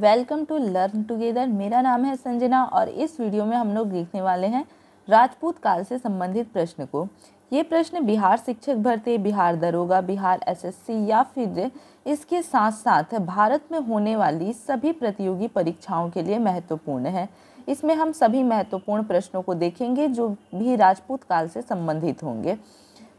welcome to learn together मेरा नाम है संजना और इस वीडियो में हम लोग देखने वाले हैं राजपूत काल से संबंधित प्रश्न को ये प्रश्न बिहार शिक्षक भर्ती बिहार दरोगा बिहार एसएससी या फिर इसके साथ साथ भारत में होने वाली सभी प्रतियोगी परीक्षाओं के लिए महत्वपूर्ण है इसमें हम सभी महत्वपूर्ण प्रश्नों को देखेंगे जो भी राजपूत काल से संबंधित होंगे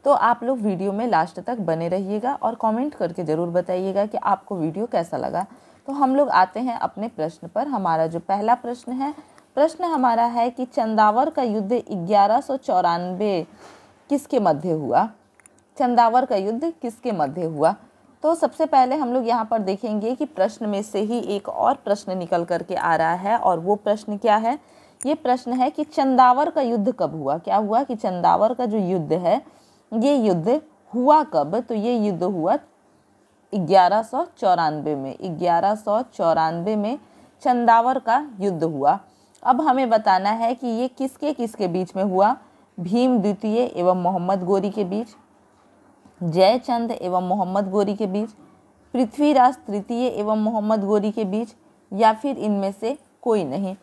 तो आप लोग वीडियो में लास्ट तक बने रहिएगा और कमेंट करके ज़रूर बताइएगा कि आपको वीडियो कैसा लगा तो हम लोग आते हैं अपने प्रश्न पर हमारा जो पहला प्रश्न है प्रश्न हमारा है कि चंदावर का युद्ध ग्यारह सौ चौरानवे किसके मध्य हुआ चंदावर का युद्ध किसके मध्य हुआ तो सबसे पहले हम लोग यहाँ पर देखेंगे कि प्रश्न में से ही एक और प्रश्न निकल करके आ रहा है और वो प्रश्न क्या है ये प्रश्न है कि चंदावर का युद्ध कब हुआ क्या हुआ कि चंदावर का जो युद्ध है ये युद्ध हुआ कब तो ये युद्ध हुआ ग्यारह सौ चौरानवे में ग्यारह सौ चौरानवे में चंदावर का युद्ध हुआ अब हमें बताना है कि ये किसके किसके बीच में हुआ भीम द्वितीय एवं मोहम्मद गोरी के बीच जयचंद एवं मोहम्मद गोरी के बीच पृथ्वीराज तृतीय एवं मोहम्मद गोरी के बीच या फिर इनमें से कोई नहीं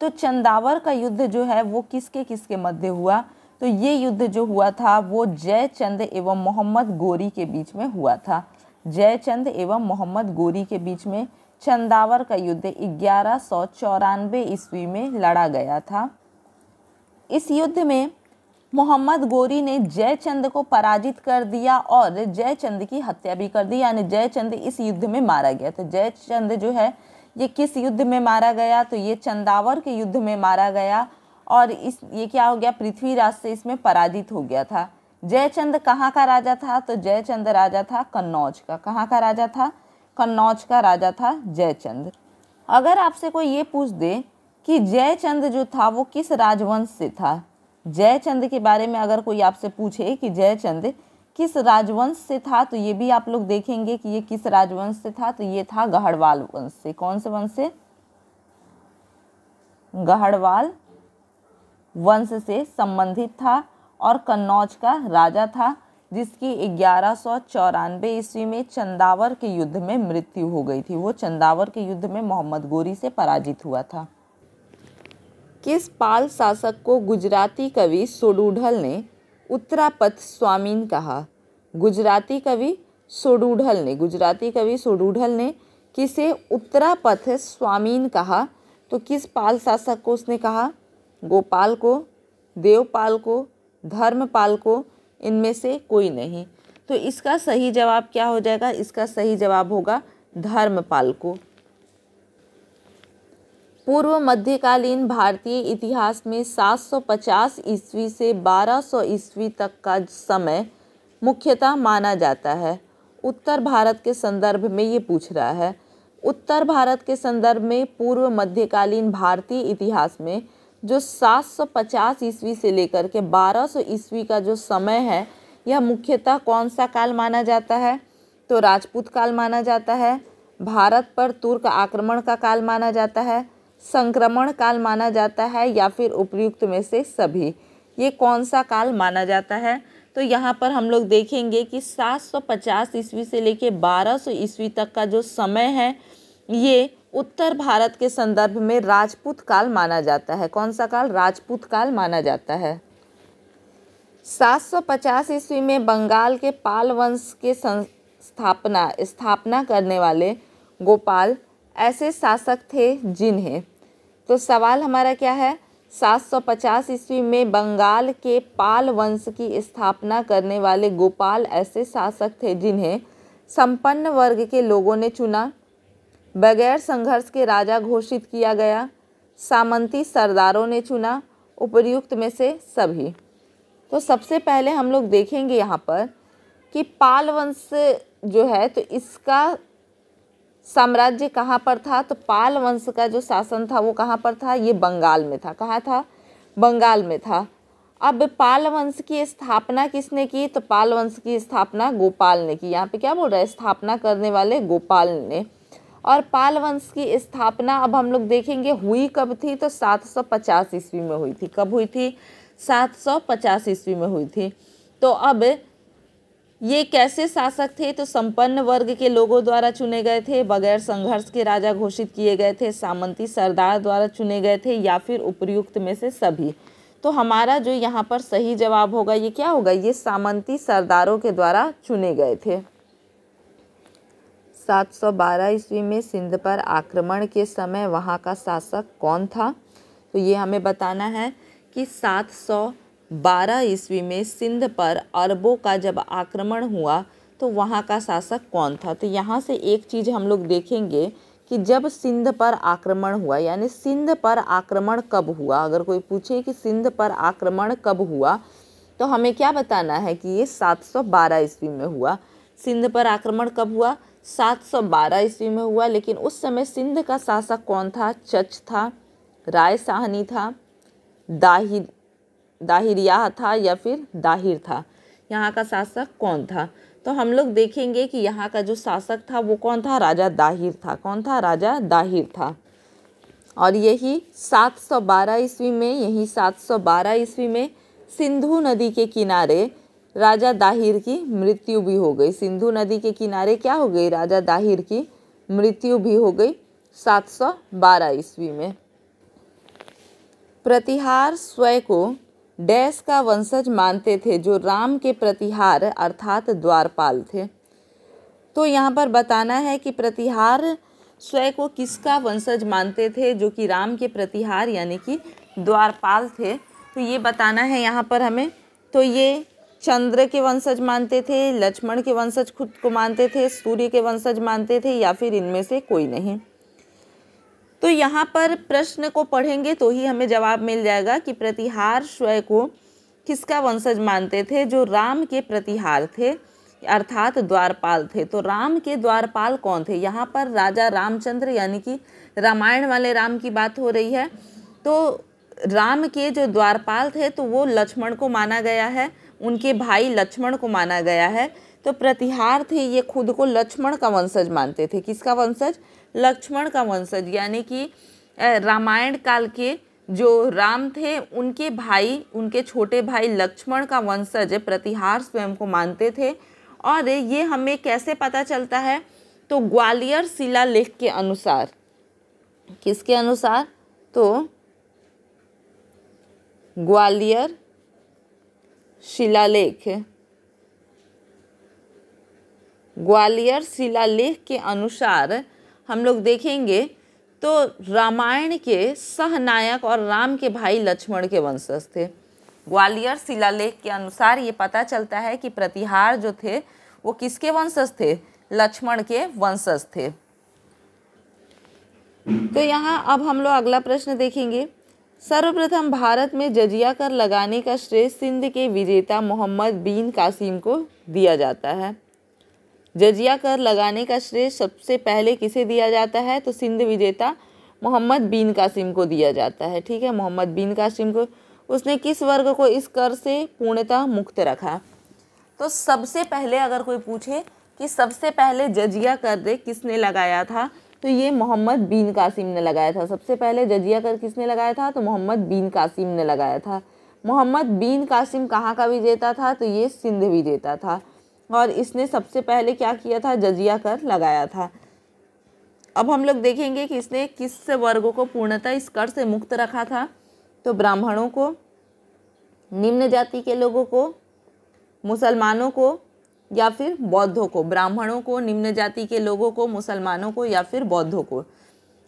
तो चंदावर का युद्ध जो है वो किसके किसके मध्य हुआ तो ये युद्ध जो हुआ था वो जयचंद एवं मोहम्मद गोरी के बीच में हुआ था जयचंद एवं मोहम्मद गोरी के बीच में चंदावर का युद्ध ग्यारह सौ चौरानवे ईस्वी में लड़ा गया था इस युद्ध में मोहम्मद गोरी ने जयचंद को पराजित कर दिया और जयचंद की हत्या भी कर दी यानी जयचंद इस युद्ध में मारा गया तो जयचंद जो है ये किस युद्ध में मारा गया तो ये चंदावर के युद्ध में मारा गया और इस ये क्या हो गया पृथ्वीराज से इसमें पराजित हो गया था जयचंद कहाँ का राजा था तो जयचंद राजा था कन्नौज का कहाँ का राजा था कन्नौज का राजा था जयचंद अगर आपसे कोई ये पूछ दे कि जयचंद जो था वो किस राजवंश से था जयचंद के बारे में अगर कोई आपसे पूछे कि जयचंद किस राजवंश से था तो ये भी आप लोग देखेंगे कि ये किस राजवंश से था तो ये था गहड़वाल वंश से कौन से वंश से गहड़वाल वंश से संबंधित था और कन्नौज का राजा था जिसकी ग्यारह सौ चौरानवे ईस्वी में चंदावर के युद्ध में मृत्यु हो गई थी वो चंदावर के युद्ध में मोहम्मद गोरी से पराजित हुआ था किस पाल शासक को गुजराती कवि सोडूढ़ल ने उत्तरापथ स्वामीन कहा गुजराती कवि सोडूढ़ल ने गुजराती कवि सोडूढ़ल ने किसे उत्तरापथ स्वामीन कहा तो किस पाल शासक को उसने कहा गोपाल को देवपाल को धर्मपाल को इनमें से कोई नहीं तो इसका सही जवाब क्या हो जाएगा इसका सही जवाब होगा धर्मपाल को पूर्व मध्यकालीन भारतीय इतिहास में 750 ईस्वी से 1200 ईस्वी तक का समय मुख्यतः माना जाता है उत्तर भारत के संदर्भ में ये पूछ रहा है उत्तर भारत के संदर्भ में पूर्व मध्यकालीन भारतीय इतिहास में जो 750 ईस्वी से लेकर के 1200 ईस्वी का जो समय है यह मुख्यतः कौन सा काल माना जाता है तो राजपूत काल माना जाता है भारत पर तुर्क आक्रमण का काल माना जाता है संक्रमण काल माना जाता है या फिर उपयुक्त में से सभी ये कौन सा काल माना जाता है तो यहाँ पर हम लोग देखेंगे कि 750 ईस्वी से लेकर 1200 ईस्वी तक का जो समय है ये उत्तर भारत के संदर्भ में राजपूत काल माना जाता है कौन सा काल राजपूत काल माना जाता है 750 ईस्वी में बंगाल के पाल वंश के संस्थापना स्थापना करने वाले गोपाल ऐसे शासक थे जिन्हें तो सवाल हमारा क्या है 750 ईस्वी में बंगाल के पाल वंश की स्थापना करने वाले गोपाल ऐसे शासक थे जिन्हें संपन्न वर्ग के लोगों ने चुना बगैर संघर्ष के राजा घोषित किया गया सामंती सरदारों ने चुना उपर्युक्त में से सभी तो सबसे पहले हम लोग देखेंगे यहाँ पर कि पाल वंश जो है तो इसका साम्राज्य कहाँ पर था तो पाल वंश का जो शासन था वो कहाँ पर था ये बंगाल में था कहाँ था बंगाल में था अब पाल वंश की स्थापना किसने की तो पाल वंश की स्थापना गोपाल ने की यहाँ पे क्या बोल रहा है स्थापना करने वाले गोपाल ने और पाल वंश की स्थापना अब हम लोग देखेंगे हुई कब थी तो 750 ईस्वी में हुई थी कब हुई थी 750 ईस्वी में हुई थी तो अब ये कैसे शासक थे तो संपन्न वर्ग के लोगों द्वारा चुने गए थे बगैर संघर्ष के राजा घोषित किए गए थे सामंती सरदार द्वारा चुने गए थे या फिर उपयुक्त में से सभी तो हमारा जो यहाँ पर सही जवाब होगा ये क्या होगा ये सामंती सरदारों के द्वारा चुने गए थे 712 ईस्वी में सिंध पर आक्रमण के समय वहाँ का शासक कौन था तो ये हमें बताना है कि 712 ईस्वी में सिंध पर अरबों का जब आक्रमण हुआ तो वहाँ का शासक कौन था तो यहाँ से एक चीज़ हम लोग देखेंगे कि जब सिंध पर आक्रमण हुआ यानी सिंध पर आक्रमण कब हुआ अगर कोई पूछे कि सिंध पर आक्रमण कब हुआ तो हमें क्या बताना है कि ये 712 ईस्वी में हुआ सिंध पर आक्रमण कब हुआ 712 ईस्वी में हुआ लेकिन उस समय सिंध का शासक कौन था चच था राय साहनी था दाहिर दाहिरिया था या फिर दाहिर था यहाँ का शासक कौन था तो हम लोग देखेंगे कि यहाँ का जो शासक था वो कौन था राजा दाहिर था कौन था राजा दाहिर था और यही 712 ईस्वी में यही 712 ईस्वी में सिंधु नदी के किनारे राजा दाहिर की मृत्यु भी हो गई सिंधु नदी के किनारे क्या हो गई राजा दाहिर की मृत्यु भी हो गई 712 ईस्वी में प्रतिहार स्वय को डैश का वंशज मानते थे जो राम के प्रतिहार अर्थात द्वारपाल थे तो यहाँ पर बताना है कि प्रतिहार स्वय को किसका वंशज मानते थे जो कि राम के प्रतिहार यानी कि द्वारपाल थे तो ये बताना है यहाँ पर हमें तो ये चंद्र के वंशज मानते थे लक्ष्मण के वंशज खुद को मानते थे सूर्य के वंशज मानते थे या फिर इनमें से कोई नहीं तो यहाँ पर प्रश्न को पढ़ेंगे तो ही हमें जवाब मिल जाएगा कि प्रतिहार स्वय को किसका वंशज मानते थे जो राम के प्रतिहार थे अर्थात द्वारपाल थे तो राम के द्वारपाल कौन थे यहाँ पर राजा रामचंद्र यानी कि रामायण वाले राम की बात हो रही है तो राम के जो द्वारपाल थे तो वो लक्ष्मण को माना गया है उनके भाई लक्ष्मण को माना गया है तो प्रतिहार थे ये खुद को लक्ष्मण का वंशज मानते थे किसका वंशज लक्ष्मण का वंशज यानी कि रामायण काल के जो राम थे उनके भाई उनके छोटे भाई लक्ष्मण का वंशज प्रतिहार स्वयं को मानते थे और ये हमें कैसे पता चलता है तो ग्वालियर शिला लेख के अनुसार किसके अनुसार तो ग्वालियर शिलालेख ग्वालियर शिलालेख के अनुसार हम लोग देखेंगे तो रामायण के सहनायक और राम के भाई लक्ष्मण के वंशज थे ग्वालियर शिलालेख के अनुसार ये पता चलता है कि प्रतिहार जो थे वो किसके वंशज थे लक्ष्मण के वंशज थे तो यहाँ अब हम लोग अगला प्रश्न देखेंगे सर्वप्रथम भारत में जजिया कर लगाने का श्रेय सिंध के विजेता मोहम्मद बिन कासिम को दिया जाता है जजिया कर लगाने का श्रेय सबसे पहले किसे दिया जाता है तो सिंध विजेता मोहम्मद बिन कासिम को दिया जाता है ठीक है मोहम्मद बिन कासिम को उसने किस वर्ग को इस कर से पूर्णतः मुक्त रखा तो सबसे पहले अगर कोई पूछे कि सबसे पहले जजिया कर दे किसने लगाया था तो ये मोहम्मद बिन कासिम ने लगाया था सबसे पहले जजिया कर किसने लगाया था तो मोहम्मद बिन कासिम ने लगाया था मोहम्मद बिन कासिम कहाँ का विजेता था तो ये सिंध विजेता था और इसने सबसे पहले क्या किया था जजिया कर लगाया था अब हम लोग देखेंगे कि इसने किस वर्गों को पूर्णतः इस कर से मुक्त रखा था तो ब्राह्मणों को निम्न जाति के लोगों को मुसलमानों को या फिर बौद्धों को ब्राह्मणों को निम्न जाति के लोगों को मुसलमानों को या फिर बौद्धों को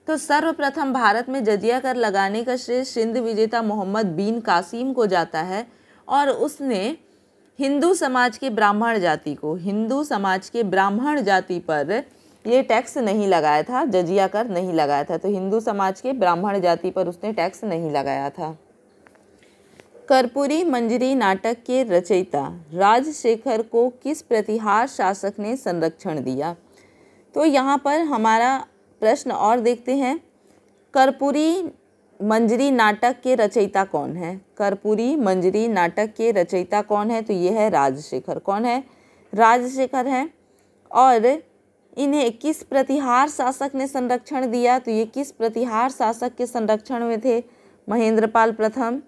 तो सर्वप्रथम भारत में जजिया कर लगाने का श्रेय सिंध विजेता मोहम्मद बीन कासिम को जाता है और उसने हिंदू समाज के ब्राह्मण जाति को हिंदू समाज के ब्राह्मण जाति पर ये टैक्स नहीं लगाया था जजिया कर नहीं लगाया था तो हिंदू समाज के ब्राह्मण जाति पर उसने टैक्स नहीं लगाया था कर्पूरी मंजरी नाटक के रचयिता राजशेखर को किस प्रतिहार शासक ने संरक्षण दिया तो यहाँ पर हमारा प्रश्न और देखते हैं कर्पूरी मंजरी नाटक के रचयिता कौन है कर्पूरी मंजरी नाटक के रचयिता कौन है तो ये है राजशेखर कौन है राजशेखर है और इन्हें किस प्रतिहार शासक ने संरक्षण दिया तो ये किस प्रतिहार शासक के संरक्षण में थे महेंद्रपाल प्रथम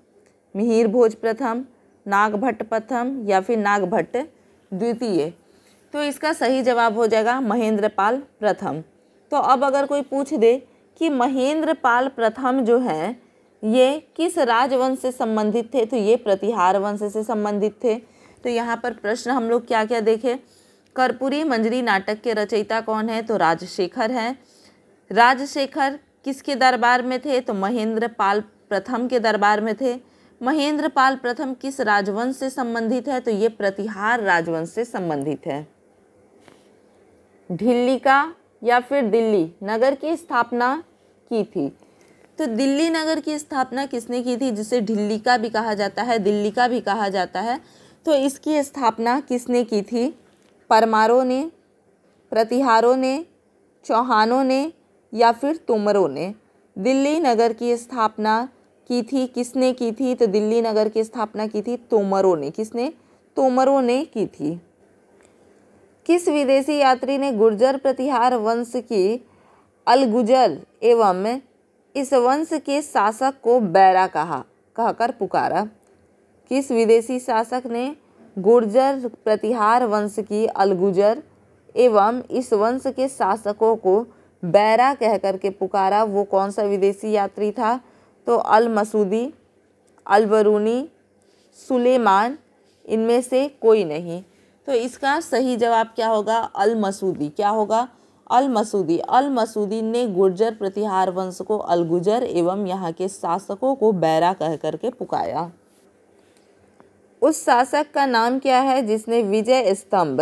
मिहिर भोज प्रथम नागभट्ट प्रथम या फिर नागभट्ट द्वितीय तो इसका सही जवाब हो जाएगा महेंद्रपाल प्रथम तो अब अगर कोई पूछ दे कि महेंद्रपाल प्रथम जो है ये किस राजवंश से संबंधित थे तो ये प्रतिहार वंश से संबंधित थे तो यहाँ पर प्रश्न हम लोग क्या क्या देखें कर्पूरी मंजरी नाटक के रचयिता कौन है तो राजशेखर है राजशेखर किसके दरबार में थे तो महेंद्र पाल प्रथम के दरबार में थे महेंद्र पाल प्रथम किस राजवंश से संबंधित है तो ये प्रतिहार राजवंश से संबंधित है ढिल्ली का या फिर दिल्ली नगर की स्थापना की थी तो दिल्ली नगर की स्थापना किसने की थी जिसे ढिल्ली का भी कहा जाता है दिल्ली का भी कहा जाता है तो इसकी स्थापना किसने की थी परमारों ने प्रतिहारों ने चौहानों ने या फिर तुमरों ने दिल्ली नगर की स्थापना की थी किसने की थी तो दिल्ली नगर की स्थापना की थी तोमरों ने किसने तोमरों ने की थी किस विदेशी यात्री ने गुर्जर प्रतिहार वंश की अलगुजर एवं इस वंश के शासक को बैरा कहा कहकर पुकारा किस विदेशी शासक ने गुर्जर प्रतिहार वंश की अलगुजर एवं इस वंश के शासकों को बैरा कहकर के पुकारा वो कौन सा विदेशी यात्री था तो अल मसूदी अलवरूनी सुलेमान इनमें से कोई नहीं तो इसका सही जवाब क्या होगा अल मसूदी क्या होगा अल मसूदी अल मसूदी ने गुर्जर प्रतिहार वंश को अलगुजर एवं यहाँ के शासकों को बैरा कह कर के पुकाया उस शासक का नाम क्या है जिसने विजय स्तंभ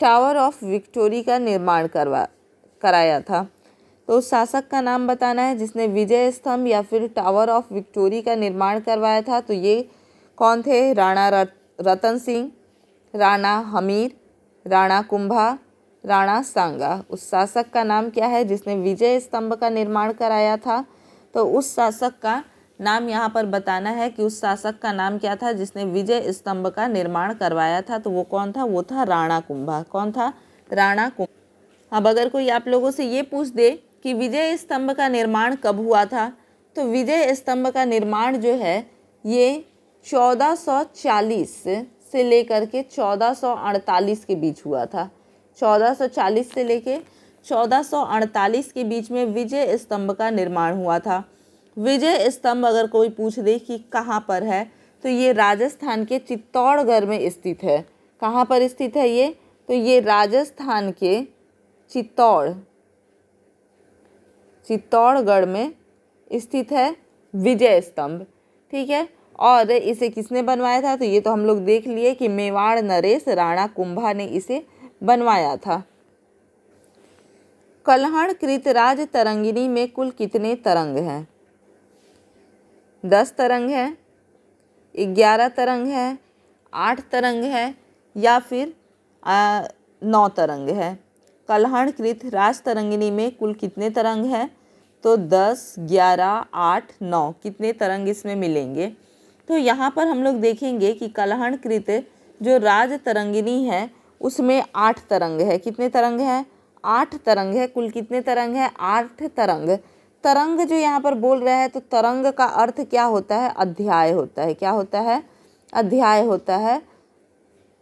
टावर ऑफ विक्टोरी का निर्माण करवा कराया था तो उस शासक का नाम बताना है जिसने विजय स्तंभ या फिर टावर ऑफ विक्टोरी का निर्माण करवाया था तो ये कौन थे राणा रतन सिंह राणा हमीर राणा कुंभा राणा सांगा उस शासक का नाम क्या है जिसने विजय स्तंभ का निर्माण कराया था तो उस शासक का नाम यहाँ पर बताना है कि उस शासक का नाम क्या था जिसने विजय स्तंभ का निर्माण करवाया था तो वो कौन था वो था राणा कुंभा कौन था राणा कुंभ अब अगर कोई आप लोगों से ये पूछ दे कि विजय स्तंभ का निर्माण कब हुआ था तो विजय स्तंभ का निर्माण जो है ये 1440 से लेकर के 1448 के बीच हुआ था 1440 से लेके 1448 के बीच में विजय स्तंभ का निर्माण हुआ था विजय स्तंभ अगर कोई पूछ दे कि कहाँ पर है तो ये राजस्थान के चित्तौड़गढ़ में स्थित है कहाँ पर स्थित है ये तो ये राजस्थान के चित्तौड़ चित्तौड़गढ़ में स्थित है विजय स्तंभ ठीक है और इसे किसने बनवाया था तो ये तो हम लोग देख लिए कि मेवाड़ नरेश राणा कुंभा ने इसे बनवाया था कल्हण कृतराज तरंगिनी में कुल कितने तरंग हैं दस तरंग है ग्यारह तरंग है आठ तरंग है या फिर आ, नौ तरंग है कलहण कृत राज तरंगिनी में कुल कितने तरंग हैं तो दस ग्यारह आठ नौ कितने तरंग इसमें मिलेंगे तो यहाँ पर हम लोग देखेंगे कि कलहण कृत जो राज तरंगिनी है उसमें आठ तरंग है कितने तरंग है आठ तरंग है कुल कितने तरंग है आठ तरंग तरंग जो यहाँ पर बोल रहा है तो तरंग का अर्थ क्या होता है अध्याय होता है क्या होता है अध्याय होता है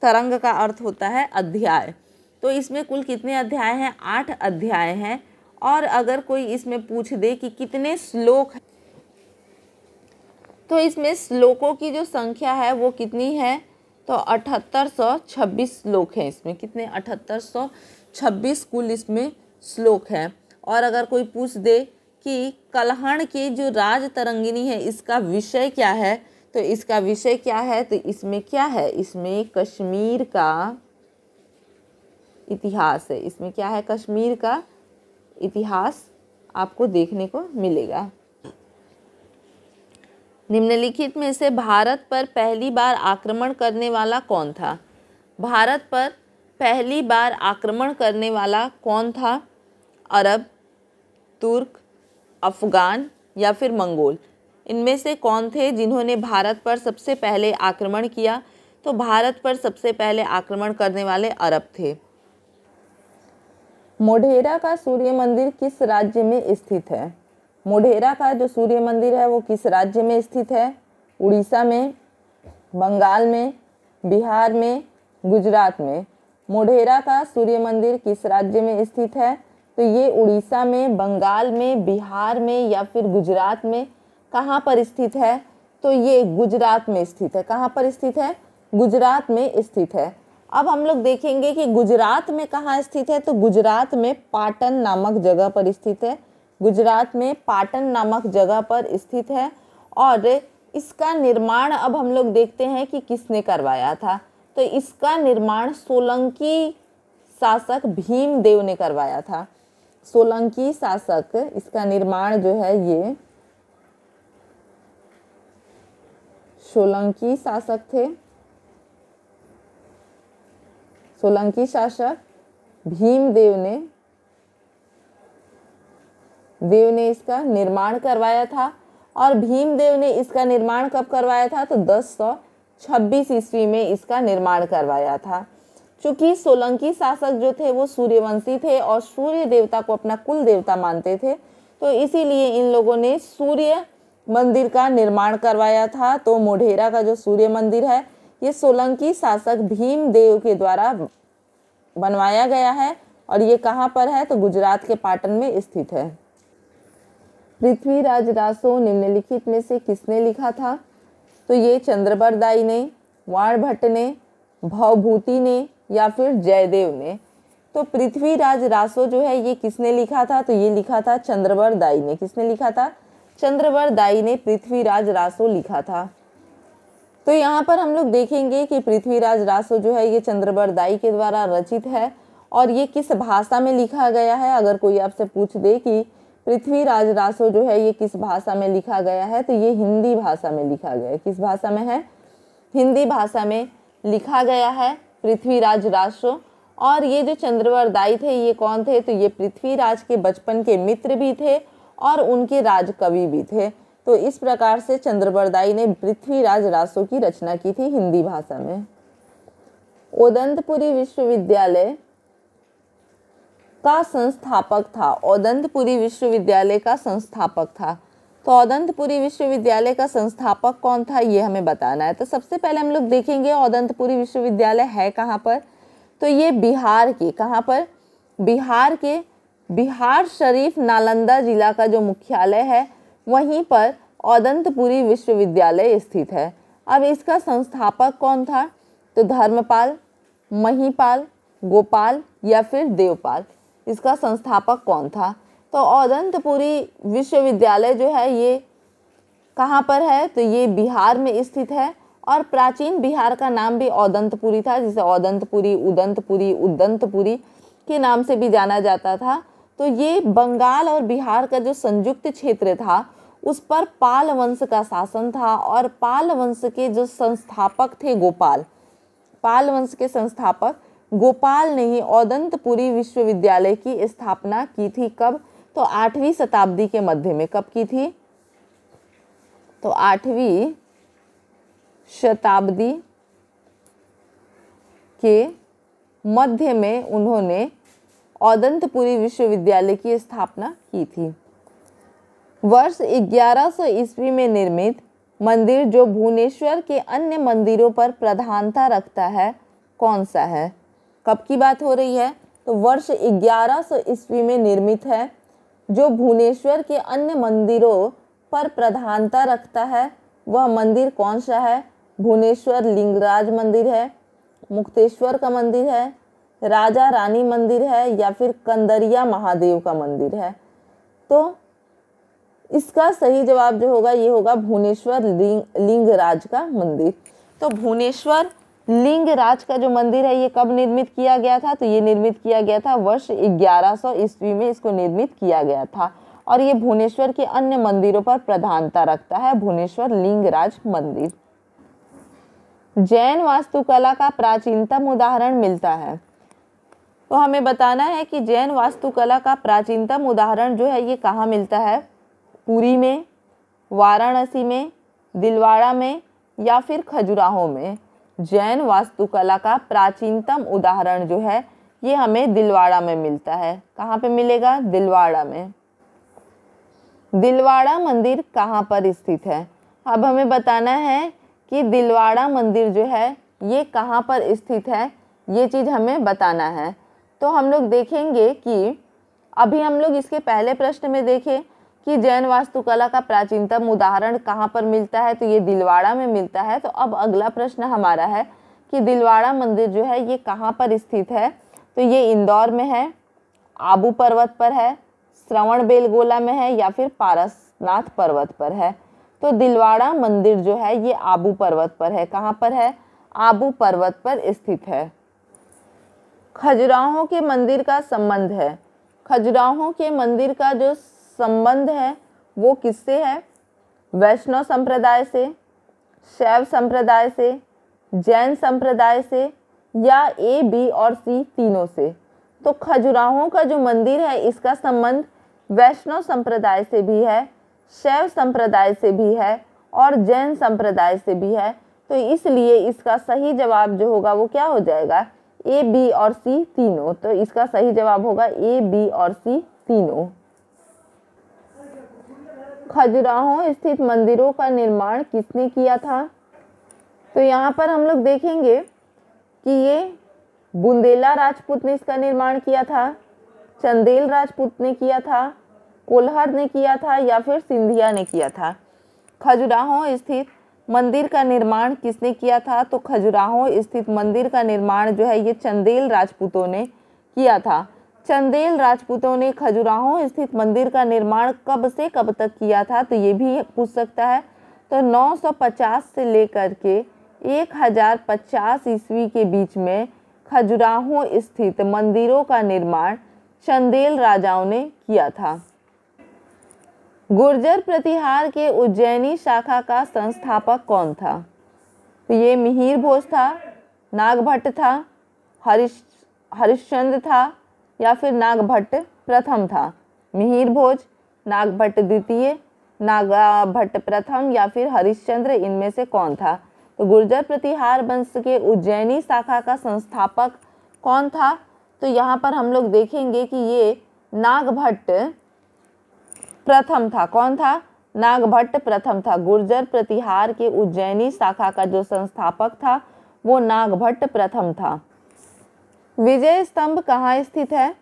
तरंग का अर्थ होता है अध्याय तो इसमें कुल कितने अध्याय हैं आठ अध्याय हैं और अगर कोई इसमें पूछ दे कि कितने श्लोक तो इसमें श्लोकों की जो संख्या है वो कितनी है तो अठहत्तर सौ छब्बीस श्लोक हैं इसमें कितने अठहत्तर सौ छब्बीस कुल इसमें श्लोक हैं और अगर कोई पूछ दे कि कलहण की जो राज तरंगिनी है इसका विषय क्या है तो इसका विषय क्या है तो इसमें क्या है इसमें कश्मीर का इतिहास है इसमें क्या है कश्मीर का इतिहास आपको देखने को मिलेगा निम्नलिखित में से भारत पर पहली बार आक्रमण करने वाला कौन था भारत पर पहली बार आक्रमण करने वाला कौन था अरब तुर्क अफ़गान या फिर मंगोल इनमें से कौन थे जिन्होंने भारत पर सबसे पहले आक्रमण किया तो भारत पर सबसे पहले आक्रमण करने वाले अरब थे मोढेरा का सूर्य मंदिर किस राज्य में स्थित है मोढेरा का जो सूर्य मंदिर है वो किस राज्य में स्थित है उड़ीसा में बंगाल में बिहार में गुजरात में मोढेरा का सूर्य मंदिर किस राज्य में स्थित है तो ये उड़ीसा में बंगाल में बिहार में या फिर गुजरात में कहाँ पर स्थित है तो ये गुजरात में स्थित है कहाँ पर स्थित है गुजरात में स्थित है अब हम लोग देखेंगे कि गुजरात में कहाँ स्थित है तो गुजरात में पाटन नामक जगह पर स्थित है गुजरात में पाटन नामक जगह पर स्थित है और इसका निर्माण अब हम लोग देखते हैं कि किसने करवाया था तो इसका निर्माण सोलंकी शासक भीमदेव ने करवाया था सोलंकी शासक इसका निर्माण जो है ये सोलंकी शासक थे सोलंकी शासक भीमदेव ने देव ने इसका निर्माण करवाया था और भीमदेव ने इसका निर्माण कब करवाया था तो दस सौ छब्बीस ईस्वी में इसका निर्माण करवाया था चूंकि सोलंकी शासक जो थे वो सूर्यवंशी थे और सूर्य देवता को अपना कुल देवता मानते थे तो इसीलिए इन लोगों ने सूर्य मंदिर का निर्माण करवाया था तो मोढेरा का जो सूर्य मंदिर है ये सोलंकी शासक भीमदेव के द्वारा बनवाया गया है और ये कहाँ पर है तो गुजरात के पाटन में स्थित है पृथ्वीराज रासो निम्नलिखित में से किसने लिखा था तो ये चंद्रबरदाई ने भट्ट ने भवभूति ने या फिर जयदेव ने तो पृथ्वीराज रासो जो है ये किसने लिखा था तो ये लिखा था चंद्रवर दाई ने किसने लिखा था चंद्रवर दाई ने पृथ्वीराज रासो लिखा था तो यहाँ पर हम लोग देखेंगे कि पृथ्वीराज रासो जो है ये चंद्रबर दाई के द्वारा रचित है और ये किस भाषा में लिखा गया है अगर कोई आपसे पूछ दे कि पृथ्वीराज रासो जो है ये किस भाषा में लिखा गया है तो ये हिंदी भाषा में लिखा गया है किस भाषा में है हिंदी भाषा में लिखा गया है पृथ्वीराज रासो और ये जो चंद्रवर दाई थे ये कौन थे तो ये पृथ्वीराज के बचपन के मित्र भी थे और उनके राजकवि भी थे तो इस प्रकार से चंद्रबरदाई ने पृथ्वीराज रासो की रचना की थी हिंदी भाषा में ओदंतपुरी विश्वविद्यालय का संस्थापक था औदंतपुरी विश्वविद्यालय का संस्थापक था तो औदंतपुरी विश्वविद्यालय का संस्थापक कौन था ये हमें बताना है तो सबसे पहले हम लोग देखेंगे औदंतपुरी विश्वविद्यालय है कहाँ पर तो ये बिहार के कहाँ पर बिहार के बिहार शरीफ नालंदा जिला का जो मुख्यालय है वहीं पर औदंतपुरी विश्वविद्यालय स्थित है अब इसका संस्थापक कौन था तो धर्मपाल महीपाल गोपाल या फिर देवपाल इसका संस्थापक कौन था तो औदंतपुरी विश्वविद्यालय जो है ये कहाँ पर है तो ये बिहार में स्थित है और प्राचीन बिहार का नाम भी औदंतपुरी था जिसे औदंतपुरी उदंतपुरी उदंतपुरी के नाम से भी जाना जाता था तो ये बंगाल और बिहार का जो संयुक्त क्षेत्र था उस पर पाल वंश का शासन था और पाल वंश के जो संस्थापक थे गोपाल पाल वंश के संस्थापक गोपाल ने ही औदंतपुरी विश्वविद्यालय की स्थापना की थी कब तो आठवीं शताब्दी के मध्य में कब की थी तो आठवीं शताब्दी के मध्य में उन्होंने औदंतपुरी विश्वविद्यालय की स्थापना की थी वर्ष 1100 ईस्वी में निर्मित मंदिर जो भुवनेश्वर के अन्य मंदिरों पर प्रधानता रखता है कौन सा है कब की बात हो रही है तो वर्ष 1100 ईस्वी में निर्मित है जो भुवनेश्वर के अन्य मंदिरों पर प्रधानता रखता है वह मंदिर कौन सा है भुवनेश्वर लिंगराज मंदिर है मुक्तेश्वर का मंदिर है राजा रानी मंदिर है या फिर कंदरिया महादेव का मंदिर है तो इसका सही जवाब जो होगा ये होगा भुवनेश्वर लिंग लिंगराज का मंदिर तो भुवनेश्वर लिंगराज का जो मंदिर है ये कब निर्मित किया गया था तो ये निर्मित किया गया था वर्ष 1100 ईस्वी में इसको निर्मित किया गया था और ये भुवनेश्वर के अन्य मंदिरों पर प्रधानता रखता है भुवनेश्वर लिंगराज मंदिर जैन वास्तुकला का प्राचीनतम उदाहरण मिलता है तो हमें बताना है कि जैन वास्तुकला का प्राचीनतम उदाहरण जो है ये कहाँ मिलता है पुरी में वाराणसी में दिलवाड़ा में या फिर खजुराहो में जैन वास्तुकला का प्राचीनतम उदाहरण जो है ये हमें दिलवाड़ा में मिलता है कहाँ पे मिलेगा दिलवाड़ा में दिलवाड़ा मंदिर कहाँ पर स्थित है अब हमें बताना है कि दिलवाड़ा मंदिर जो है ये कहाँ पर स्थित है ये चीज़ हमें बताना है तो हम लोग देखेंगे कि अभी हम लोग इसके पहले प्रश्न में देखें कि जैन वास्तुकला का प्राचीनतम उदाहरण कहाँ पर मिलता है तो ये दिलवाड़ा में मिलता है तो अब अगला प्रश्न हमारा है कि दिलवाड़ा मंदिर जो है ये कहाँ पर स्थित है तो ये इंदौर में है आबू पर्वत पर है श्रवण बेलगोला में है या फिर पारसनाथ पर्वत पर है तो दिलवाड़ा मंदिर जो है ये आबू पर्वत पर है कहाँ पर है आबू पर्वत पर स्थित है खजुराहों के मंदिर का संबंध है खजुराहों के मंदिर का जो संबंध है वो किससे है वैष्णव संप्रदाय से शैव संप्रदाय से जैन संप्रदाय से या ए बी और सी तीनों से तो खजुराहों का जो मंदिर है इसका संबंध वैष्णव संप्रदाय से भी है शैव संप्रदाय से भी है और जैन संप्रदाय से भी है तो इसलिए इसका सही जवाब जो होगा वो क्या हो जाएगा ए बी और सी तीनों तो इसका सही जवाब होगा ए बी और सी तीनों खजुराहो स्थित मंदिरों का निर्माण किसने किया था तो यहाँ पर हम लोग देखेंगे कि ये बुंदेला राजपूत ने इसका निर्माण किया था चंदेल राजपूत ने किया था कोल्हर ने किया था या फिर सिंधिया ने किया था खजुराहो स्थित मंदिर का निर्माण किसने किया था तो खजुराहो स्थित मंदिर का निर्माण जो है ये चंदेल राजपूतों ने किया था चंदेल राजपूतों ने खजुराहो स्थित मंदिर का निर्माण कब से कब तक किया था तो ये भी पूछ सकता है तो 950 से लेकर के 1050 ईस्वी के बीच में खजुराहो स्थित मंदिरों का निर्माण चंदेल राजाओं ने किया था गुर्जर प्रतिहार के उज्जैनी शाखा का संस्थापक कौन था तो ये मिहिर भोज था नागभट्ट था हरिश हरिश्चंद्र था या फिर नागभट्ट प्रथम था मिहिर भोज नागभट्ट द्वितीय नागा भट्ट प्रथम या फिर हरिश्चंद्र इनमें से कौन था तो गुर्जर प्रतिहार वंश के उज्जैनी शाखा का संस्थापक कौन था तो यहाँ पर हम लोग देखेंगे कि ये नागभट्ट प्रथम था कौन था नागभट्ट प्रथम था गुर्जर प्रतिहार के उज्जैनी शाखा का जो संस्थापक था वो नागभट्ट प्रथम था विजय स्तंभ कहाँ स्थित है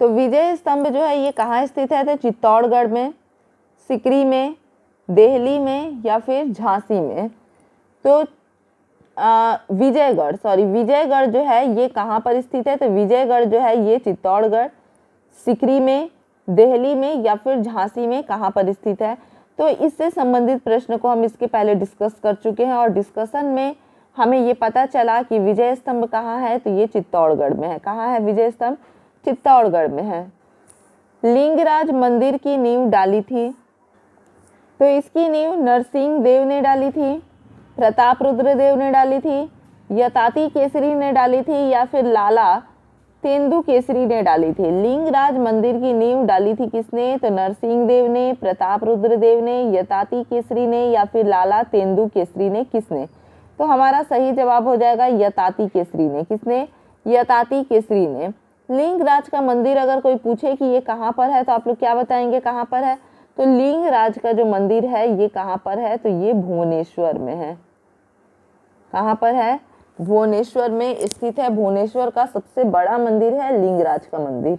तो विजय स्तंभ जो है ये कहाँ स्थित है तो चित्तौड़गढ़ में सिकरी में दिल्ली में या फिर झांसी में तो विजयगढ़ सॉरी विजयगढ़ जो है ये कहाँ पर स्थित है तो विजयगढ़ जो है ये चित्तौड़गढ़ सिकरी में दिल्ली में या फिर झांसी में कहाँ पर स्थित है तो इससे संबंधित प्रश्न को हम इसके पहले डिस्कस कर चुके हैं और डिस्कशन में हमें ये पता चला कि विजय स्तंभ कहाँ है तो ये चित्तौड़गढ़ में है कहाँ है विजय स्तंभ चित्तौड़गढ़ में है लिंगराज मंदिर की नींव डाली थी तो इसकी नींव नरसिंह देव ने डाली थी प्रताप रुद्रदेव ने डाली थी यताती केसरी ने डाली थी या फिर लाला तेंदु केसरी ने डाली थी लिंगराज मंदिर की नींव डाली थी किसने तो नरसिंह देव ने प्रताप रुद्रदेव ने यताती केसरी ने या फिर लाला तेंदु केसरी ने किसने तो हमारा सही जवाब हो जाएगा यताती केसरी ने किसने यताती केसरी ने लिंगराज का मंदिर अगर कोई पूछे कि ये कहाँ पर है तो आप लोग क्या बताएंगे कहाँ पर है तो लिंगराज का जो मंदिर है ये कहाँ पर है तो ये भुवनेश्वर में है कहाँ पर है भुवनेश्वर में स्थित है भुवनेश्वर का सबसे बड़ा मंदिर है लिंगराज का मंदिर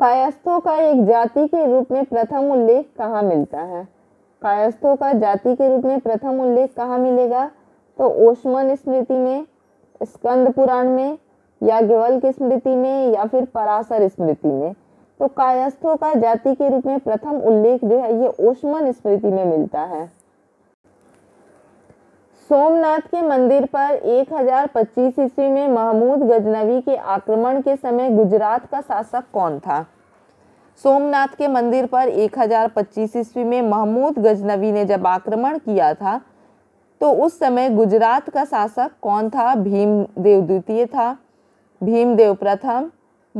कायस्थों का एक जाति के रूप में प्रथम उल्लेख कहाँ मिलता है कायस्थों का जाति के रूप में प्रथम उल्लेख कहाँ मिलेगा तो ओष्मन स्मृति में स्कंद पुराण में या गेवल की स्मृति में या फिर पराशर स्मृति में तो कायस्थों का जाति के रूप में प्रथम उल्लेख जो है ये ओष्मन स्मृति में मिलता है सोमनाथ के मंदिर पर 1025 ईस्वी में महमूद गजनवी के आक्रमण के समय गुजरात का शासक कौन था सोमनाथ के मंदिर पर 1025 ईस्वी में महमूद गजनवी ने जब आक्रमण किया था तो उस समय गुजरात का शासक कौन था भीमदेव द्वितीय था भीमदेव प्रथम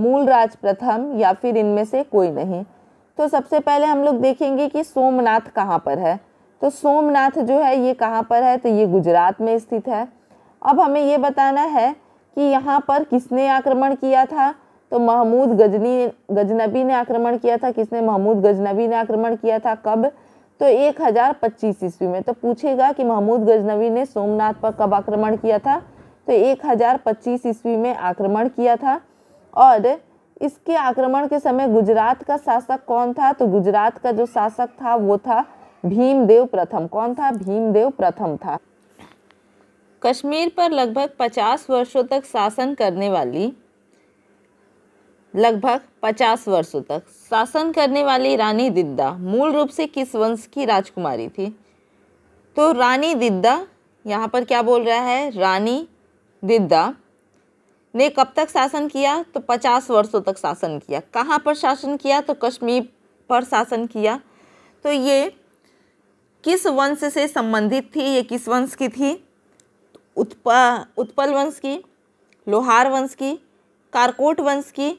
मूलराज प्रथम या फिर इनमें से कोई नहीं तो सबसे पहले हम लोग देखेंगे कि सोमनाथ कहाँ पर है तो सोमनाथ जो है ये कहाँ पर है तो ये गुजरात में स्थित है अब हमें ये बताना है कि यहाँ पर किसने आक्रमण किया था तो महमूद गजनी गजनबी ने आक्रमण किया था किसने महमूद गजनबी ने आक्रमण किया था कब तो एक हजार पच्चीस ईस्वी में तो पूछेगा कि महमूद गजनबी ने सोमनाथ पर कब आक्रमण किया था तो एक हजार पच्चीस ईस्वी में आक्रमण किया था और इसके आक्रमण के समय गुजरात का शासक कौन था तो गुजरात का जो शासक था वो था भीमदेव प्रथम कौन था भीमदेव प्रथम था कश्मीर पर लगभग पचास वर्षों तक शासन करने वाली लगभग 50 वर्षों तक शासन करने वाली रानी दिद्दा मूल रूप से किस वंश की राजकुमारी थी तो रानी दिद्दा यहाँ पर क्या बोल रहा है रानी दिद्दा ने कब तक शासन किया तो 50 वर्षों तक शासन किया कहाँ पर शासन किया तो कश्मीर पर शासन किया तो ये किस वंश से संबंधित थी ये किस वंश की थी उत्पा उत्पल वंश की लोहार वंश की कारकोट वंश की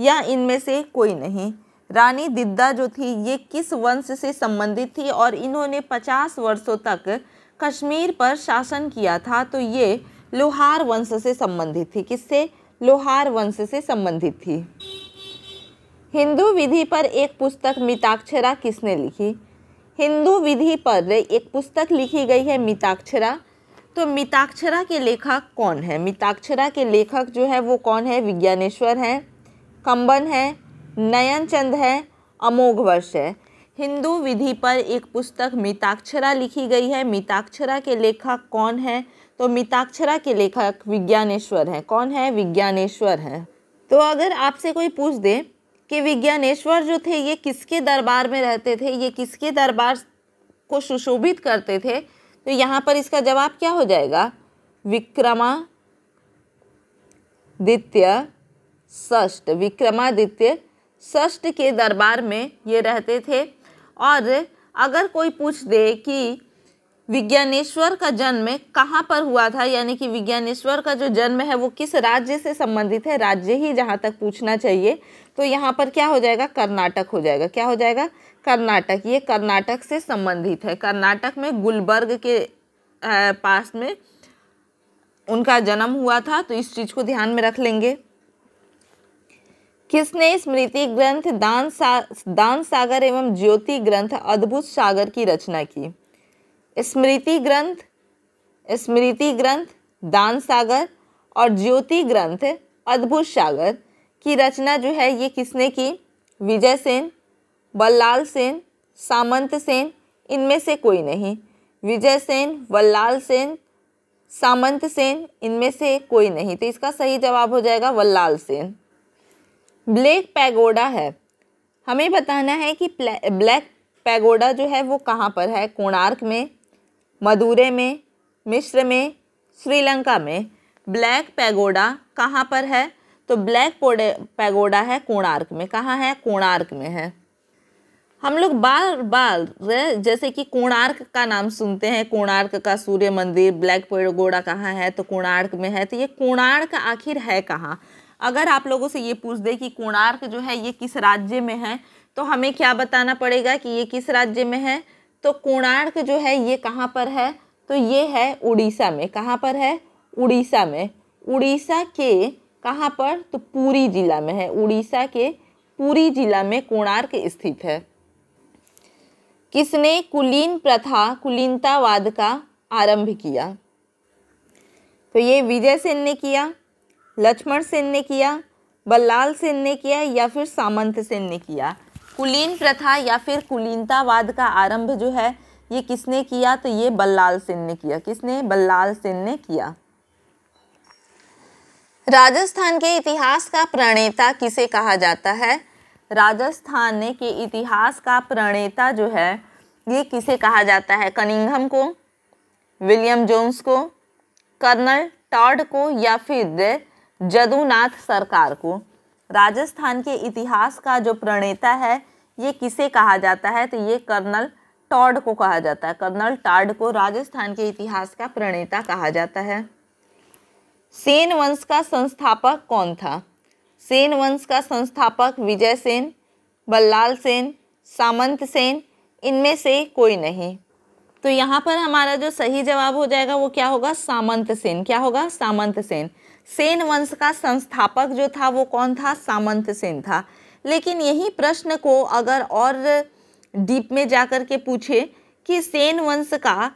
या इनमें से कोई नहीं रानी दिद्दा जो थी ये किस वंश से संबंधित थी और इन्होंने 50 वर्षों तक कश्मीर पर शासन किया था तो ये लोहार वंश से संबंधित थी किससे लोहार वंश से संबंधित थी हिंदू विधि पर एक पुस्तक मिताक्षरा किसने लिखी हिंदू विधि पर एक पुस्तक लिखी गई है मिताक्षरा तो मिताक्षरा के लेखक कौन है मिताक्षरा के लेखक जो है वो कौन है विज्ञानेश्वर हैं कंबन है नयन चंद है वर्ष है हिंदू विधि पर एक पुस्तक मिताक्षरा लिखी गई है मिताक्षरा के लेखक कौन है तो मिताक्षरा के लेखक विज्ञानेश्वर हैं कौन है विज्ञानेश्वर हैं तो अगर आपसे कोई पूछ दे कि विज्ञानेश्वर जो थे ये किसके दरबार में रहते थे ये किसके दरबार को सुशोभित करते थे तो यहाँ पर इसका जवाब क्या हो जाएगा विक्रमा दित्य ष्ट विक्रमादित्य ष्ट के दरबार में ये रहते थे और अगर कोई पूछ दे कि विज्ञानेश्वर का जन्म कहाँ पर हुआ था यानी कि विज्ञानेश्वर का जो जन्म है वो किस राज्य से संबंधित है राज्य ही जहाँ तक पूछना चाहिए तो यहाँ पर क्या हो जाएगा कर्नाटक हो जाएगा क्या हो जाएगा कर्नाटक ये कर्नाटक से संबंधित है कर्नाटक में गुलबर्ग के पास में उनका जन्म हुआ था तो इस चीज़ को ध्यान में रख लेंगे किसने स्मृति ग्रंथ दान सा, दान सागर एवं ज्योति ग्रंथ अद्भुत सागर की रचना की स्मृति ग्रंथ स्मृति ग्रंथ दान सागर और ज्योति ग्रंथ अद्भुत सागर की रचना जो है ये किसने की विजय सेन बल्लाल सेन सामंत सेन इनमें से कोई नहीं विजय सेन वल्लाल सेन सामंत सेन इनमें से कोई नहीं तो इसका सही जवाब हो जाएगा वल्लाल सेन ब्लैक पैगोडा है हमें बताना है कि ब्लैक पैगोडा जो है वो कहाँ पर है कोणार्क में मदुरे में मिस्र में श्रीलंका में ब्लैक पैगोडा कहाँ पर है तो ब्लैक पोडे पैगोडा है कोणार्क में कहाँ है कोणार्क में है हम लोग बार बार जैसे कि कोणार्क का नाम सुनते हैं कोणार्क का सूर्य मंदिर ब्लैक पैगोडा कहाँ है तो कोणार्क में है तो ये कोणार्क आखिर है कहाँ अगर आप लोगों से ये पूछ दे कि कोणार्क जो है ये किस राज्य में है तो हमें क्या बताना पड़ेगा कि ये किस राज्य में है तो कोणार्क जो है ये कहाँ पर है तो ये है उड़ीसा में कहाँ पर है उड़ीसा में उड़ीसा के कहाँ पर तो पूरी जिला में है उड़ीसा के पूरी जिला में कोणार्क स्थित है किसने कुलीन प्रथा कुलीनतावाद का आरंभ किया तो ये विजय सेन ने किया लक्ष्मण सेन ने किया बल्लाल सेन ने किया या फिर सामंत सेन ने किया कुलीन प्रथा या फिर कुलीनतावाद का आरंभ जो है ये किसने किया तो ये बल्लाल सेन ने किया किसने बल्लाल सेन ने किया राजस्थान के इतिहास का प्रणेता किसे कहा जाता है राजस्थान ने के इतिहास का प्रणेता जो है ये किसे कहा जाता है कनिंगम को विलियम जोन्स को कर्नल टॉड को या फिर जदुनाथ सरकार को राजस्थान के इतिहास का जो प्रणेता है ये किसे कहा जाता है तो ये कर्नल टॉड को कहा जाता है कर्नल टॉड को राजस्थान के इतिहास का प्रणेता कहा जाता है सेन वंश का संस्थापक कौन था सेन वंश का संस्थापक विजय सेन बल्लाल सेन सामंत सेन इनमें से कोई नहीं तो यहाँ पर हमारा जो सही जवाब हो जाएगा वो क्या होगा सामंत सेन क्या होगा सामंत सेन सेन वंश का संस्थापक जो था वो कौन था सामंत सेन था लेकिन यही प्रश्न को अगर और डीप में जाकर के पूछे कि सेन वंश का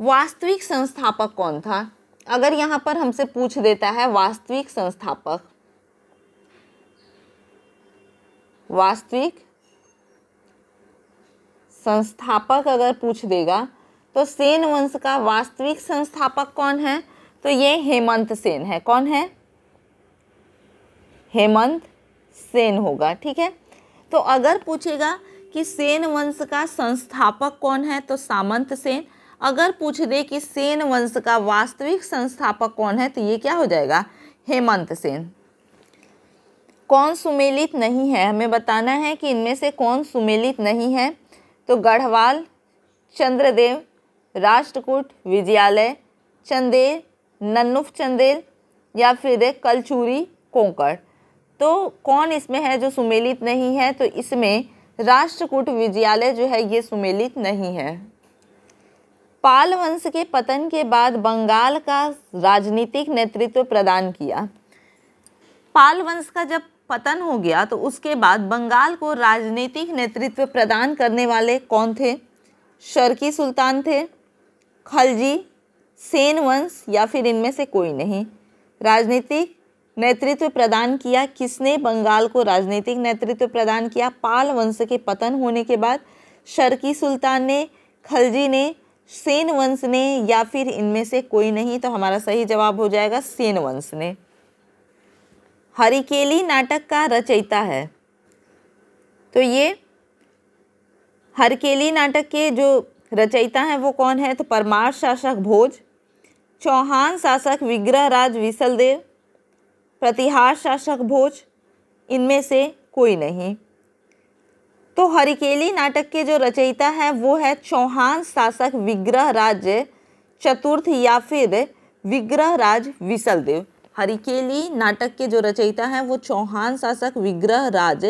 वास्तविक संस्थापक कौन था अगर यहाँ पर हमसे पूछ देता है वास्तविक संस्थापक वास्तविक संस्थापक अगर पूछ देगा तो सेन वंश का वास्तविक संस्थापक कौन है तो ये हेमंत सेन है कौन है हेमंत सेन होगा ठीक है तो अगर पूछेगा कि सेन वंश का संस्थापक कौन है तो सामंत सेन अगर पूछ दे कि सेन वंश का वास्तविक संस्थापक कौन है तो ये क्या हो जाएगा हेमंत सेन कौन सुमेलित नहीं है हमें बताना है कि इनमें से कौन सुमेलित नहीं है तो गढ़वाल चंद्रदेव राष्ट्रकूट विजयालय चंदेर नन्नुफ चंदेल या फिर कलचूरी कोंकण तो कौन इसमें है जो सुमेलित नहीं है तो इसमें राष्ट्रकूट विद्यालय जो है ये सुमेलित नहीं है पाल वंश के पतन के बाद बंगाल का राजनीतिक नेतृत्व प्रदान किया पाल वंश का जब पतन हो गया तो उसके बाद बंगाल को राजनीतिक नेतृत्व प्रदान करने वाले कौन थे शर्की सुल्तान थे खलजी सेन वंश या फिर इनमें से कोई नहीं राजनीतिक नेतृत्व प्रदान किया किसने बंगाल को राजनीतिक नेतृत्व प्रदान किया पाल वंश के पतन होने के बाद शर्की सुल्तान ने खलजी ने सेन वंश ने या फिर इनमें से कोई नहीं तो हमारा सही जवाब हो जाएगा सेन वंश ने हरिकेली नाटक का रचयिता है तो ये हरकेली नाटक के जो रचयिता हैं वो कौन है तो परमार शासक भोज चौहान शासक विग्रहराज विसलदेव प्रतिहार शासक भोज इनमें से कोई नहीं तो हरिकेली नाटक के जो रचयिता हैं वो है चौहान शासक विग्रहराज चतुर्थ या फिर विग्रहराज विसलदेव हरिकेली नाटक के जो रचयिता हैं वो चौहान शासक विग्रहराज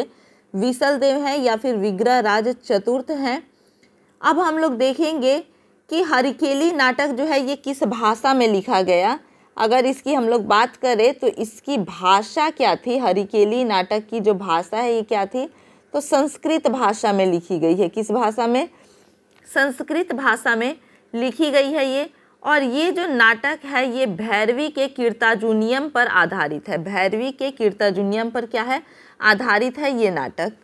विसलदेव हैं या फिर विग्रहराज चतुर्थ हैं अब हम लोग देखेंगे कि हरिकेली नाटक जो है ये किस भाषा में लिखा गया अगर इसकी हम लोग बात करें तो इसकी भाषा क्या थी हरिकेली नाटक की जो भाषा है ये क्या थी तो संस्कृत भाषा में लिखी गई है किस भाषा में संस्कृत भाषा में लिखी गई है ये और ये जो नाटक है ये भैरवी के कीर्ताजुनियम पर आधारित है भैरवी के कीर्ताजुनियम पर क्या है आधारित है ये नाटक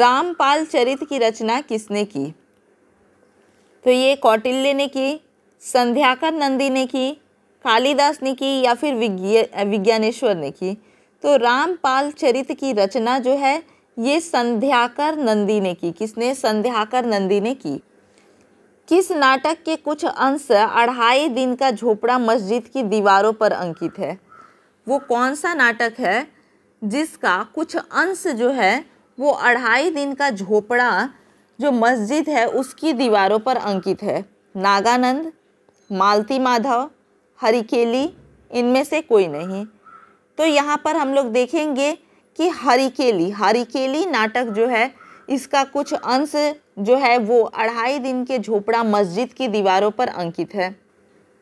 रामपाल चरित की रचना किसने की तो ये कौटिल्य ने की संध्याकर नंदी ने की कालिदास ने की या फिर विज्ञानेश्वर ने की तो रामपाल चरित की रचना जो है ये संध्याकर नंदी ने की किसने संध्याकर नंदी ने की किस नाटक के कुछ अंश अढ़ाई दिन का झोपड़ा मस्जिद की दीवारों पर अंकित है वो कौन सा नाटक है जिसका कुछ अंश जो है वो अढ़ाई दिन का झोपड़ा जो मस्जिद है उसकी दीवारों पर अंकित है नागानंद मालती माधव हरिकेली इनमें से कोई नहीं तो यहाँ पर हम लोग देखेंगे कि हरिकेली हरिकेली नाटक जो है इसका कुछ अंश जो है वो अढ़ाई दिन के झोपड़ा मस्जिद की दीवारों पर अंकित है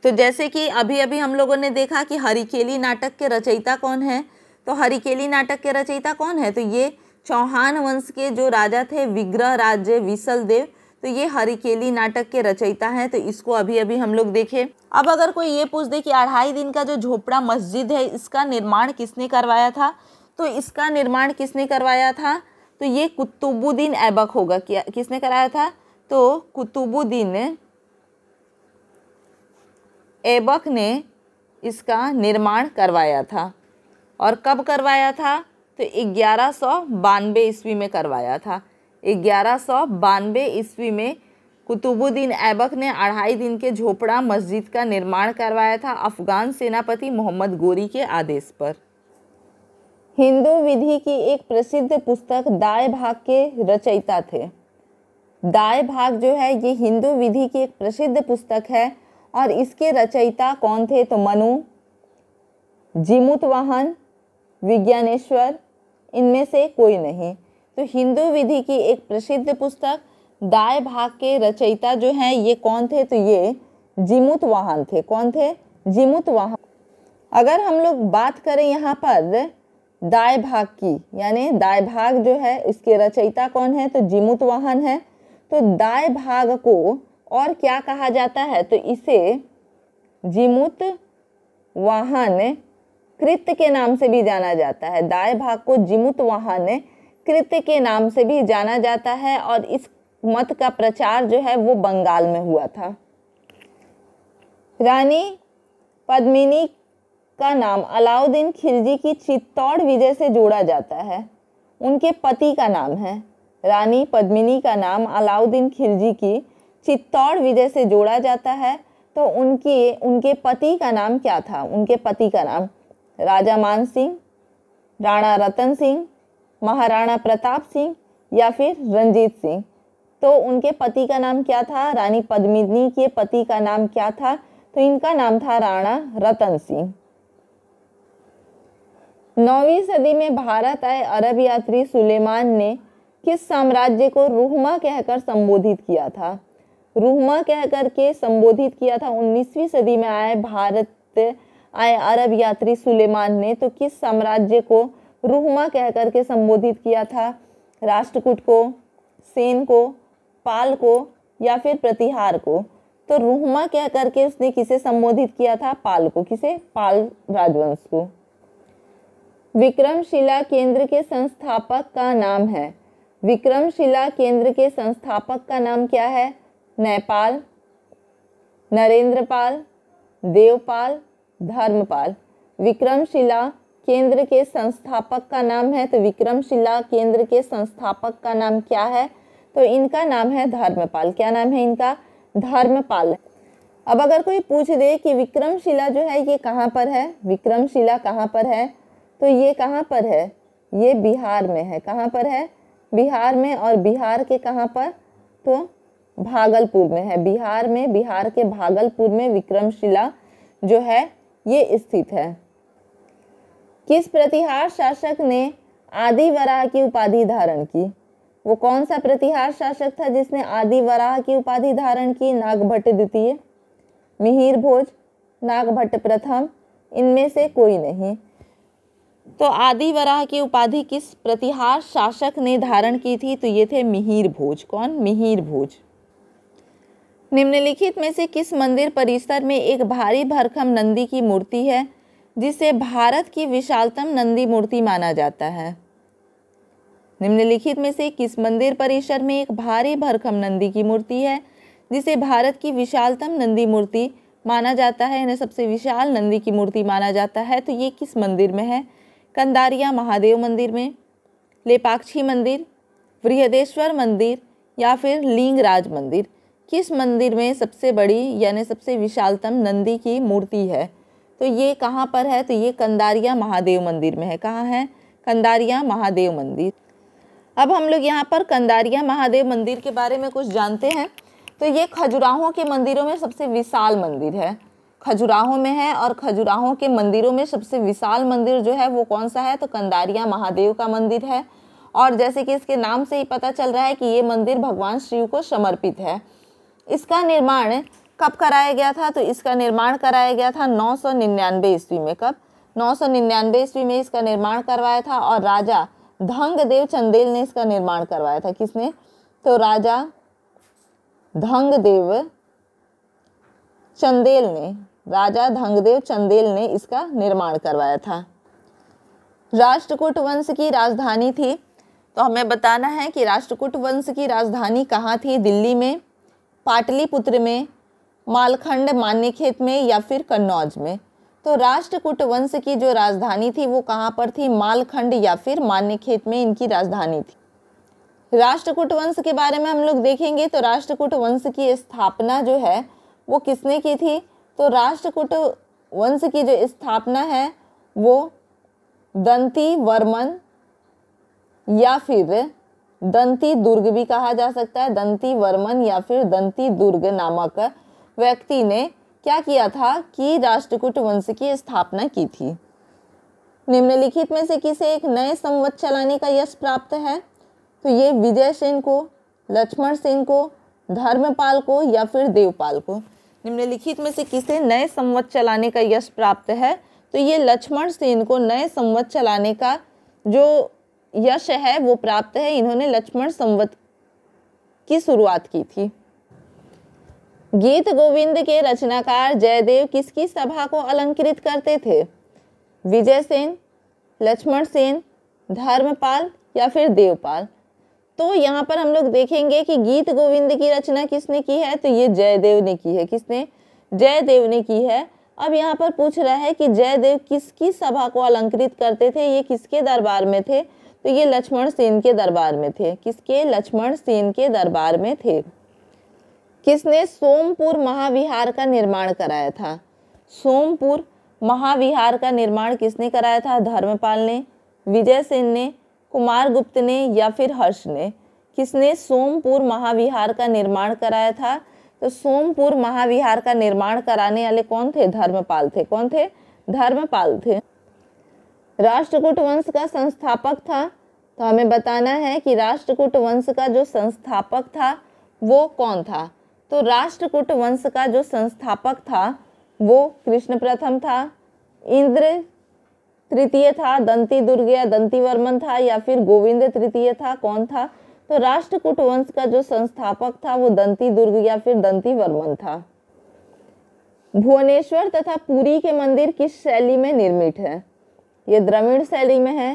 तो जैसे कि अभी अभी हम लोगों ने देखा कि हरिकेली नाटक के रचयिता कौन है तो हरिकेली नाटक के रचयिता कौन है तो ये चौहान वंश के जो राजा थे विग्रह राज्य विशल देव तो ये हरिकेली नाटक के रचयिता हैं तो इसको अभी अभी हम लोग देखें अब अगर कोई ये पूछ दे कि अढ़ाई दिन का जो झोपड़ा मस्जिद है इसका निर्माण किसने करवाया था तो इसका निर्माण किसने करवाया था तो ये कुतुबुद्दीन ऐबक होगा क्या किसने कराया था तो कुतुबुद्दीन ऐबक ने इसका निर्माण करवाया था और कब करवाया था तो ग्यारह सौ बानवे ईस्वी में करवाया था ग्यारह सौ बानवे ईस्वी में कुतुबुद्दीन ऐबक ने अढ़ाई दिन के झोपड़ा मस्जिद का निर्माण करवाया था अफगान सेनापति मोहम्मद गोरी के आदेश पर हिंदू विधि की एक प्रसिद्ध पुस्तक दाय भाग के रचयिता थे दाय भाग जो है ये हिंदू विधि की एक प्रसिद्ध पुस्तक है और इसके रचयिता कौन थे तो मनु जिमुतवाहन विज्ञानेश्वर इनमें से कोई नहीं तो हिंदू विधि की एक प्रसिद्ध पुस्तक दाय भाग के रचयिता जो हैं ये कौन थे तो ये जिमुत वाहन थे कौन थे जिमुत वाहन अगर हम लोग बात करें यहाँ पर दाय भाग की यानी दाय भाग जो है इसके रचयिता कौन है तो जिमुत वाहन है तो दाय भाग को और क्या कहा जाता है तो इसे जिमुत वाहन कृत्य के नाम से भी जाना जाता है दाएं भाग को जिमुत वाहन कृत्य के नाम से भी जाना जाता है और इस मत का प्रचार जो है वो बंगाल में हुआ था रानी पद्मिनी का नाम अलाउद्दीन खिलजी की चित्तौड़ विजय से जोड़ा जाता है उनके पति का नाम है रानी पद्मिनी का नाम अलाउद्दीन खिलजी की चित्तौड़ विजय से जोड़ा जाता है तो उनकी उनके पति का नाम क्या था उनके पति का नाम राजा मान सिंह राणा रतन सिंह महाराणा प्रताप सिंह या फिर रंजीत सिंह तो उनके पति का नाम क्या था रानी पद्मिनी के पति का नाम क्या था तो इनका नाम था राणा रतन सिंह नौवीं सदी में भारत आए अरब यात्री सुलेमान ने किस साम्राज्य को रूहमा कहकर संबोधित किया था रूहमा कहकर के संबोधित किया था उन्नीसवीं सदी में आए भारत आए अरब यात्री सुलेमान ने तो किस साम्राज्य को रूहमा कहकर के संबोधित किया था राष्ट्रकूट को सेन को पाल को या फिर प्रतिहार को तो रूहमा कह करके उसने किसे संबोधित किया था पाल को किसे पाल राजवंश को विक्रमशिला केंद्र के संस्थापक का नाम है विक्रमशिला केंद्र के संस्थापक का नाम क्या है नेपाल नरेंद्रपाल देवपाल धर्मपाल विक्रमशिला केंद्र के संस्थापक का नाम है तो विक्रमशिला केंद्र के संस्थापक का नाम क्या है तो इनका नाम है धर्मपाल क्या नाम है इनका धर्मपाल अब अगर कोई पूछ दे कि विक्रमशिला जो है ये कहाँ पर है विक्रमशिला कहाँ पर है तो ये कहाँ पर है ये बिहार में है कहाँ पर है बिहार में और बिहार के कहाँ पर तो भागलपुर में है बिहार में बिहार के भागलपुर में विक्रमशिला जो है ये स्थित है किस प्रतिहार शासक ने आदि वराह की उपाधि धारण की वो कौन सा प्रतिहार शासक था जिसने आदि वराह की उपाधि धारण की नागभट्ट द्वितीय मिहिर भोज नागभट्ट प्रथम इनमें से कोई नहीं तो आदि वराह की उपाधि किस प्रतिहार शासक ने धारण की थी तो ये थे मिहिर भोज कौन मिहिर भोज निम्नलिखित में से किस मंदिर परिसर में एक भारी भरखम नंदी की मूर्ति है जिसे भारत की विशालतम नंदी मूर्ति माना जाता है निम्नलिखित में से किस मंदिर परिसर में एक भारी भरखम नंदी की मूर्ति है जिसे भारत की विशालतम नंदी मूर्ति माना जाता है इन्हें सबसे विशाल नंदी की मूर्ति माना जाता है तो ये किस मंदिर में है कंदारिया महादेव मंदिर में लेपाक्षी मंदिर बृहदेश्वर मंदिर या फिर लिंगराज मंदिर किस मंदिर में सबसे बड़ी यानी सबसे विशालतम नंदी की मूर्ति है तो ये कहाँ पर है तो ये कंदारिया महादेव मंदिर में है कहाँ है कंदारिया महादेव मंदिर अब हम लोग यहाँ पर कंदारिया महादेव मंदिर के बारे में कुछ जानते हैं तो ये खजुराहों के मंदिरों में सबसे विशाल मंदिर है खजुराहों में है और खजुराहों के मंदिरों में सबसे विशाल मंदिर जो है वो कौन सा है तो कंदारिया महादेव का मंदिर है और जैसे कि इसके नाम से ही पता चल रहा है कि ये मंदिर भगवान शिव को समर्पित है इसका निर्माण कब कराया गया था तो इसका निर्माण कराया गया था नौ सौ निन्यानवे ईस्वी में कब नौ सौ निन्यानवे ईस्वी में इसका निर्माण करवाया था और राजा धंगदेव चंदेल ने इसका निर्माण करवाया था किसने तो राजा धंगदेव चंदेल ने राजा धंगदेव चंदेल ने इसका निर्माण करवाया था राष्ट्रकूट वंश की राजधानी थी तो हमें बताना है कि राष्ट्रकूट वंश की राजधानी कहाँ थी दिल्ली में पाटलिपुत्र में मालखंड मान्यखेत में या फिर कन्नौज में तो राष्ट्रकूट वंश की जो राजधानी थी वो कहाँ पर थी मालखंड या फिर मान्यखेत में इनकी राजधानी थी राष्ट्रकूट वंश के बारे में हम लोग देखेंगे तो राष्ट्रकूट वंश की स्थापना जो है वो किसने की थी तो राष्ट्रकूट वंश की जो स्थापना है वो दंती वर्मन या फिर दंती दुर्ग भी कहा जा सकता है दंती वर्मन या फिर दंती दुर्ग नामक व्यक्ति ने क्या किया था कि राष्ट्रकूट वंश की स्थापना की थी निम्नलिखित में से किसे एक नए संवत चलाने का यश प्राप्त है तो ये विजय सेन को लक्ष्मण सेन को धर्मपाल को या फिर देवपाल को निम्नलिखित में से किसे नए संवत चलाने का यश प्राप्त है तो ये लक्ष्मण सेन को नए संवत चलाने का जो यश है वो प्राप्त है इन्होंने लक्ष्मण संवत की शुरुआत की थी गीत गोविंद के रचनाकार जयदेव किसकी सभा को अलंकृत करते थे विजय सेन लक्ष्मण सेन धर्मपाल या फिर देवपाल तो यहाँ पर हम लोग देखेंगे कि गीत गोविंद की रचना किसने की है तो ये जयदेव ने की है किसने जयदेव ने की है अब यहाँ पर पूछ रहा है कि जयदेव किसकी सभा को अलंकृत करते थे ये किसके दरबार में थे तो ये लक्ष्मण सेन के दरबार में थे किसके लक्ष्मण सेन के दरबार में थे किसने सोमपुर महाविहार का निर्माण कराया था सोमपुर महाविहार का निर्माण किसने कराया था धर्मपाल ने विजय सेन ने कुमार गुप्त ने या फिर हर्ष ने किसने सोमपुर महाविहार का निर्माण कराया था तो सोमपुर महाविहार का निर्माण कराने वाले कौन थे धर्मपाल थे कौन थे धर्मपाल थे राष्ट्रकूट वंश का संस्थापक था तो हमें बताना है कि राष्ट्रकूट वंश का जो संस्थापक था वो कौन था तो राष्ट्रकूट वंश का जो संस्थापक था वो कृष्ण प्रथम था इंद्र तृतीय था दंती दुर्ग या दंती वर्मन था या फिर गोविंद तृतीय था कौन था तो राष्ट्रकूट वंश का जो संस्थापक था वो दंती दुर्ग या फिर दंती वर्मन था भुवनेश्वर तथा पुरी के मंदिर किस शैली में निर्मित है ये द्रविड़ शैली में है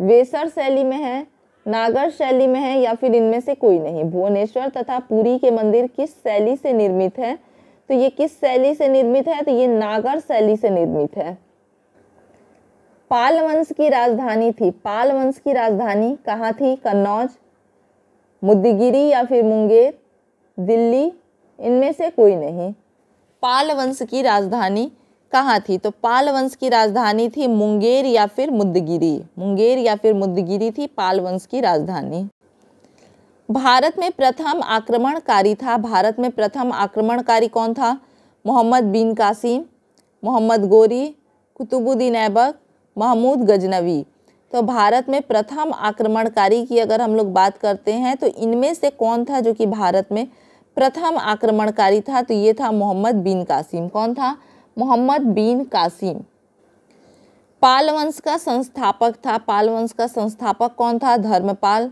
वेसर शैली में है नागर शैली में है या फिर इनमें से कोई नहीं भुवनेश्वर तथा पुरी के मंदिर किस शैली से निर्मित है तो ये किस शैली से निर्मित है तो ये नागर शैली से निर्मित है पाल वंश की राजधानी थी पाल वंश की राजधानी कहाँ थी कन्नौज मुद्दगिरी या फिर मुंगेर दिल्ली इनमें से कोई नहीं पाल वंश की राजधानी कहाँ थी तो पाल वंश की राजधानी थी मुंगेर या फिर मुद्दगिरी मुंगेर या फिर मुद्दगिरी थी पाल वंश की राजधानी भारत में प्रथम आक्रमणकारी था भारत में प्रथम आक्रमणकारी कौन था मोहम्मद बिन कासिम मोहम्मद गोरी कुतुबुद्दीन ऐबक महमूद गजनवी तो भारत में प्रथम आक्रमणकारी की अगर हम लोग बात करते हैं तो इनमें से कौन था जो कि भारत में प्रथम आक्रमणकारी था तो ये था मोहम्मद बिन कासिम कौन था मोहम्मद बिन कासिम पाल वंश का संस्थापक था पाल वंश का संस्थापक कौन था धर्मपाल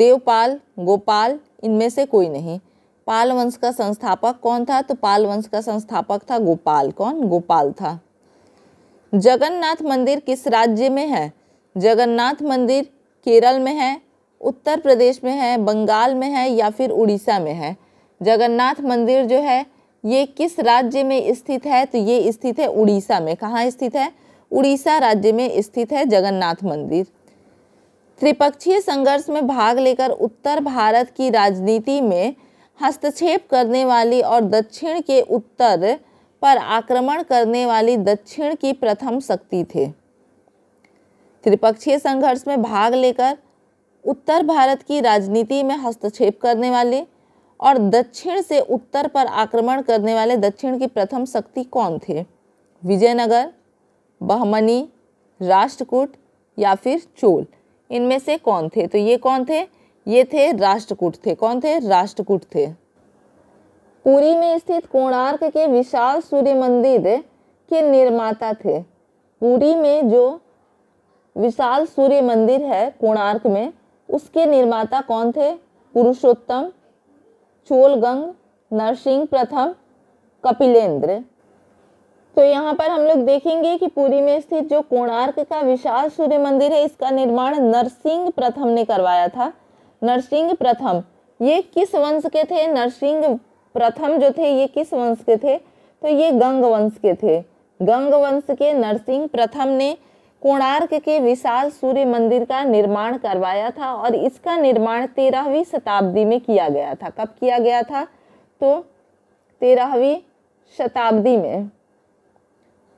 देवपाल गोपाल इनमें से कोई नहीं पाल वंश का संस्थापक कौन था तो पाल वंश का संस्थापक था गोपाल कौन गोपाल था जगन्नाथ मंदिर किस राज्य में है जगन्नाथ मंदिर केरल में है उत्तर प्रदेश में है बंगाल में है या फिर उड़ीसा में है जगन्नाथ मंदिर जो है ये किस राज्य में स्थित है तो ये स्थित है उड़ीसा में कहाँ स्थित है उड़ीसा राज्य में स्थित है जगन्नाथ मंदिर त्रिपक्षीय संघर्ष में भाग लेकर उत्तर भारत की राजनीति में हस्तक्षेप करने वाली और दक्षिण के उत्तर पर आक्रमण करने वाली दक्षिण की प्रथम शक्ति थे त्रिपक्षीय संघर्ष में भाग लेकर उत्तर भारत की राजनीति में हस्तक्षेप करने वाले और दक्षिण से उत्तर पर आक्रमण करने वाले दक्षिण की प्रथम शक्ति कौन थे विजयनगर बहमनी राष्ट्रकूट या फिर चोल इनमें से कौन थे तो ये कौन थे ये थे राष्ट्रकूट थे कौन थे राष्ट्रकूट थे पुरी में स्थित कोणार्क के विशाल सूर्य मंदिर के निर्माता थे पुरी में जो विशाल सूर्य मंदिर है कोणार्क में उसके निर्माता कौन थे पुरुषोत्तम चोलगंग नरसिंह प्रथम कपिलेंद्र तो यहाँ पर हम लोग देखेंगे कि पुरी में स्थित जो कोणार्क का विशाल सूर्य मंदिर है इसका निर्माण नरसिंह प्रथम ने करवाया था नरसिंह प्रथम ये किस वंश के थे नरसिंह प्रथम जो थे ये किस वंश के थे तो ये गंग वंश के थे गंग वंश के नरसिंह प्रथम ने कोणार्क के विशाल सूर्य मंदिर का निर्माण करवाया था और इसका निर्माण तेरहवीं शताब्दी में किया गया था कब किया गया था तो तेरहवीं शताब्दी में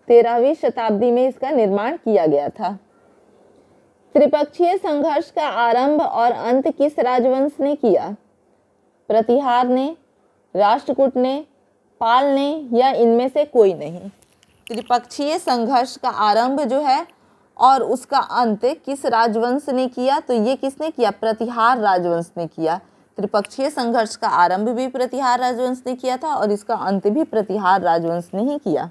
तेरहवीं शताब्दी में इसका निर्माण किया गया था त्रिपक्षीय संघर्ष का आरंभ और अंत किस राजवंश ने किया प्रतिहार ने राष्ट्रकूट ने पाल ने या इनमें से कोई नहीं त्रिपक्षीय संघर्ष का आरंभ जो है और उसका अंत किस राजवंश ने किया तो ये किसने किया प्रतिहार राजवंश ने किया त्रिपक्षीय संघर्ष का आरंभ भी प्रतिहार राजवंश ने किया था और इसका अंत भी प्रतिहार राजवंश ने ही किया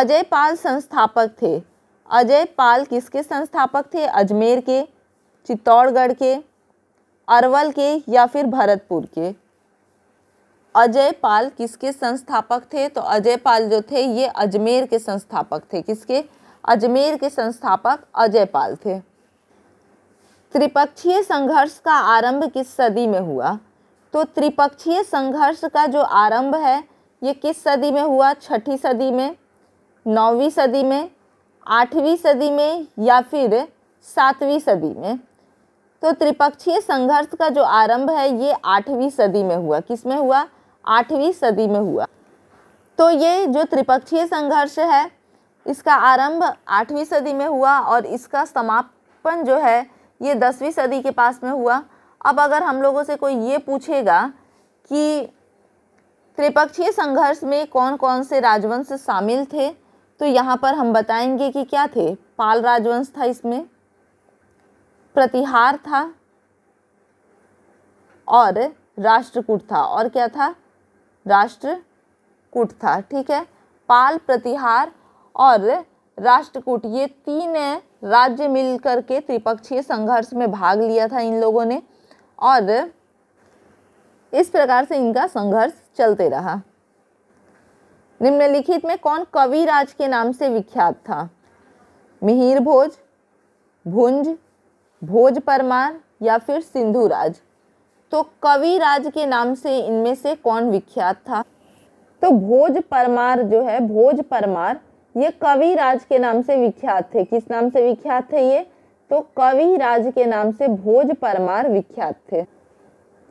अजय पाल संस्थापक थे अजय पाल किसके संस्थापक थे अजमेर के चित्तौड़गढ़ के अरवल के या फिर भरतपुर के अजय पाल किसके संस्थापक थे तो अजय पाल जो थे ये अजमेर के संस्थापक थे किसके अजमेर के संस्थापक अजय पाल थे त्रिपक्षीय संघर्ष का आरंभ किस सदी में हुआ तो त्रिपक्षीय संघर्ष का जो आरंभ है ये किस सदी में हुआ छठी सदी में नौवीं सदी में आठवीं सदी में या फिर सातवीं सदी में तो त्रिपक्षीय संघर्ष का जो आरंभ है ये आठवीं सदी में हुआ किस में हुआ आठवीं सदी में हुआ तो ये जो त्रिपक्षीय संघर्ष है इसका आरंभ आठवीं सदी में हुआ और इसका समापन जो है ये दसवीं सदी के पास में हुआ अब अगर हम लोगों से कोई ये पूछेगा कि त्रिपक्षीय संघर्ष में कौन कौन से राजवंश शामिल थे तो यहाँ पर हम बताएंगे कि क्या थे पाल राजवंश था इसमें प्रतिहार था और राष्ट्रकूट था और क्या था राष्ट्रकूट था ठीक है पाल प्रतिहार और राष्ट्रकूट ये तीन राज्य मिलकर के त्रिपक्षीय संघर्ष में भाग लिया था इन लोगों ने और इस प्रकार से इनका संघर्ष चलते रहा निम्नलिखित में कौन कविराज के नाम से विख्यात था मिहिर भोज भुंज भोज परमार या फिर सिंधु राज तो कविराज के नाम से इनमें से कौन विख्यात था तो भोज परमार जो है भोज परमार ये कवि राज के नाम से विख्यात थे किस नाम से विख्यात थे ये तो कवि राज के नाम से भोज परमार विख्यात थे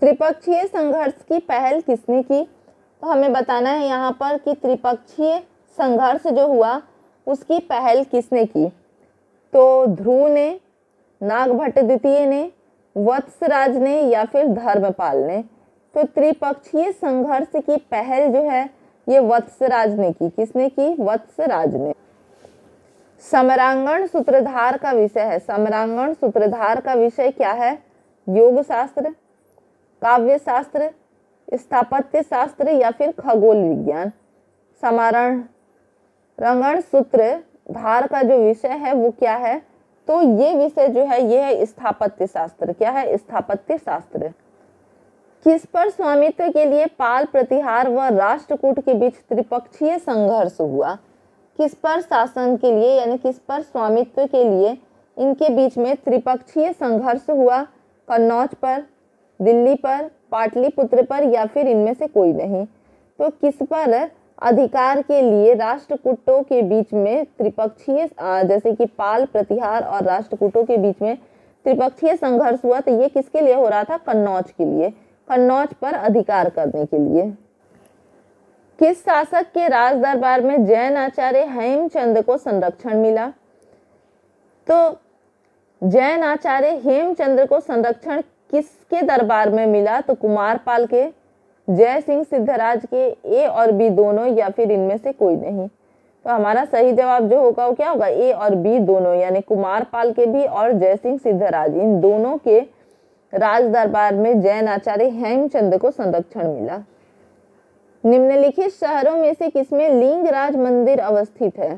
त्रिपक्षीय संघर्ष की पहल किसने की तो हमें बताना है यहाँ पर कि त्रिपक्षीय संघर्ष जो हुआ उसकी पहल किसने की तो ध्रुव ने नागभट्ट द्वितीय ने वत्सराज ने या फिर धर्मपाल ने तो त्रिपक्षीय संघर्ष की पहल जो है ये वत्सराज ने की किसने की वत्सराज ने समरांगण सूत्रधार का विषय है समरांगण सूत्रधार का विषय क्या है योग शास्त्र काव्य शास्त्र स्थापत्य शास्त्र या फिर खगोल विज्ञान समारण रंगण सूत्र धार का जो विषय है वो क्या है तो ये विषय जो है ये है स्थापत्य शास्त्र क्या है स्थापत्य शास्त्र किस पर स्वामित्व के लिए पाल प्रतिहार व राष्ट्रकूट के बीच त्रिपक्षीय संघर्ष हुआ किस पर शासन के लिए यानी किस पर स्वामित्व के लिए इनके बीच में त्रिपक्षीय संघर्ष हुआ कन्नौज पर दिल्ली पर पाटलिपुत्र पर या फिर इनमें से कोई नहीं तो किस पर अधिकार के लिए राष्ट्रकूटों के बीच में त्रिपक्षीय जैसे कि पाल प्रतिहार और राष्ट्रकूटों के बीच में त्रिपक्षीय संघर्ष हुआ तो ये किसके लिए हो रहा था कन्नौज के लिए कन्नौज पर अधिकार करने के लिए किस शासक के राज दरबार में जैन आचार्य हेमचंद को संरक्षण मिला तो जैन आचार्य हेमचंद्र को संरक्षण किसके दरबार में मिला तो कुमारपाल के जय सिंह सिद्धराज के ए और बी दोनों या फिर इनमें से कोई नहीं तो हमारा सही जवाब जो होगा वो क्या होगा ए और बी दोनों यानी कुमारपाल के भी और जय सिंह सिद्धराज इन दोनों के राज दरबार में जैन आचार्य हेमचंद को संरक्षण मिला निम्नलिखित शहरों में से किसमें लिंगराज मंदिर अवस्थित है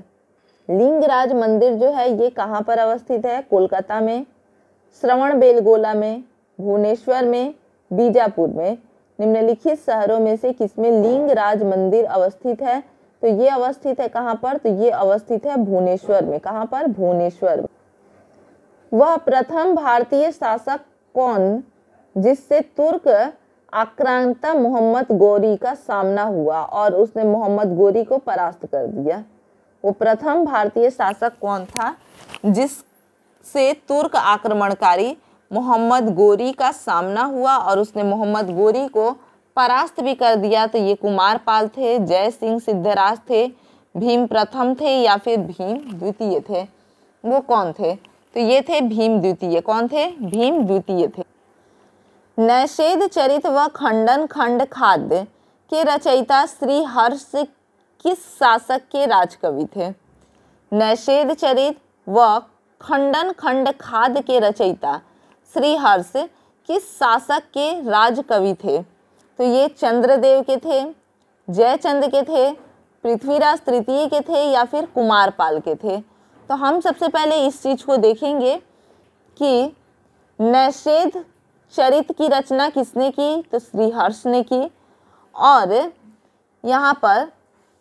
लिंगराज मंदिर जो है ये कहाँ पर अवस्थित है कोलकाता में श्रवण बेलगोला में भुवनेश्वर में बीजापुर में निम्नलिखित शहरों में से किसमें लिंगराज मंदिर अवस्थित है तो ये अवस्थित है कहाँ पर तो ये अवस्थित है भुवनेश्वर में कहाँ पर भुवनेश्वर वह प्रथम भारतीय शासक कौन जिससे तुर्क आक्रांता मोहम्मद गोरी का सामना हुआ और उसने मोहम्मद गोरी को परास्त कर दिया वो प्रथम भारतीय शासक कौन था जिससे तुर्क आक्रमणकारी मोहम्मद गोरी का सामना हुआ और उसने मोहम्मद गोरी को परास्त भी कर दिया तो ये कुमार पाल थे जय सिंह सिद्धराज थे भीम प्रथम थे या फिर भीम द्वितीय थे वो कौन थे तो ये थे भीम द्वितीय कौन थे भीम द्वितीय थे नैषेद चरित व खंडन खंड खाद्य के रचयिता श्री हर्ष किस शासक के राजकवि थे नैषेद चरित व खंडन खंड खाद्य के रचयिता श्री हर्ष किस शासक के राजकवि थे तो ये चंद्रदेव के थे जयचंद के थे पृथ्वीराज तृतीय के थे या फिर कुमारपाल के थे तो हम सबसे पहले इस चीज़ को देखेंगे कि नैषेध चरित की रचना किसने की तो श्रीहर्ष ने की और यहाँ पर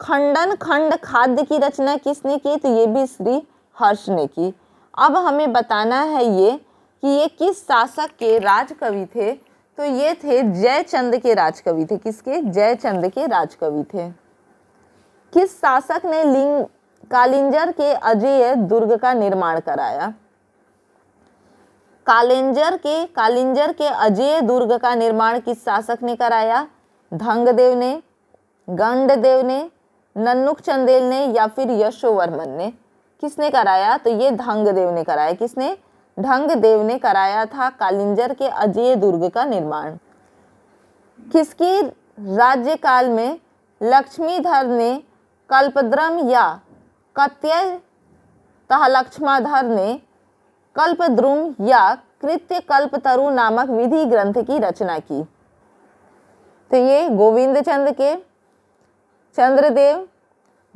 खंडन खंड खाद्य की रचना किसने की तो ये भी श्री हर्ष ने की अब हमें बताना है ये कि ये किस शासक के राजकवि थे तो ये थे जयचंद के राजकवि थे किसके जयचंद के राजकवि थे किस शासक ने लिंग कालिंजर के अजय दुर्ग का निर्माण कराया कालिंजर के कालिंजर के अजय दुर्ग का निर्माण किस शासक ने कराया धंगदेव ने गंडदेव ने नन्नुक चंदेल ने या फिर यशोवर्मन ने किसने कराया तो ये धंगदेव ने कराया किसने ढंगदेव ने कराया था कालिंजर के अजय दुर्ग का निर्माण किसकी राज्यकाल में लक्ष्मीधर ने कल्पद्रम या कत्यय कहलक्ष्माधर ने कल्पद्रुम या कृत्य कल्पतरु नामक विधि ग्रंथ की रचना की तो ये गोविंद चंद के चंद्रदेव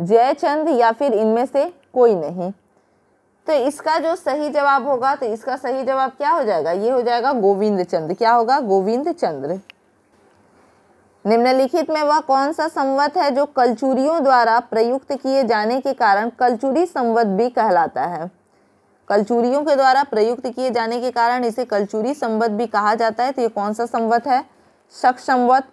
जयचंद या फिर इनमें से कोई नहीं तो इसका जो सही जवाब होगा तो इसका सही जवाब क्या हो जाएगा ये हो जाएगा गोविंद चंद क्या होगा गोविंद चंद्र निम्नलिखित में वह कौन सा संवत है जो कलचूरियों द्वारा प्रयुक्त किए जाने के कारण कलचूरी संवत भी कहलाता है कलचूरियों के द्वारा प्रयुक्त किए जाने के कारण इसे कलचूरी संवत भी कहा जाता है तो ये कौन सा संवत है शक संवत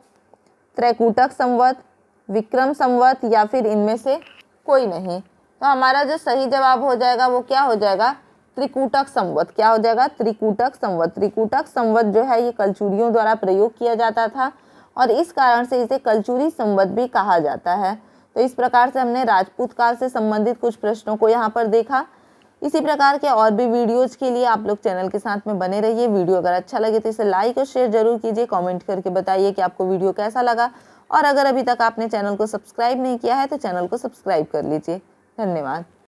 त्रैकूटक संवत विक्रम संवत या फिर इनमें से कोई नहीं तो हमारा जो सही जवाब हो जाएगा वो क्या हो जाएगा त्रिकूटक संवत क्या हो जाएगा त्रिकूटक संवत त्रिकूटक संवत जो है ये कलचूरियों द्वारा प्रयोग किया जाता था और इस कारण से इसे कलचुरी संबद्ध भी कहा जाता है तो इस प्रकार से हमने राजपूत काल से संबंधित कुछ प्रश्नों को यहाँ पर देखा इसी प्रकार के और भी वीडियोज़ के लिए आप लोग चैनल के साथ में बने रहिए वीडियो अगर अच्छा लगे तो इसे लाइक और शेयर जरूर कीजिए कमेंट करके बताइए कि आपको वीडियो कैसा लगा और अगर अभी तक आपने चैनल को सब्सक्राइब नहीं किया है तो चैनल को सब्सक्राइब कर लीजिए धन्यवाद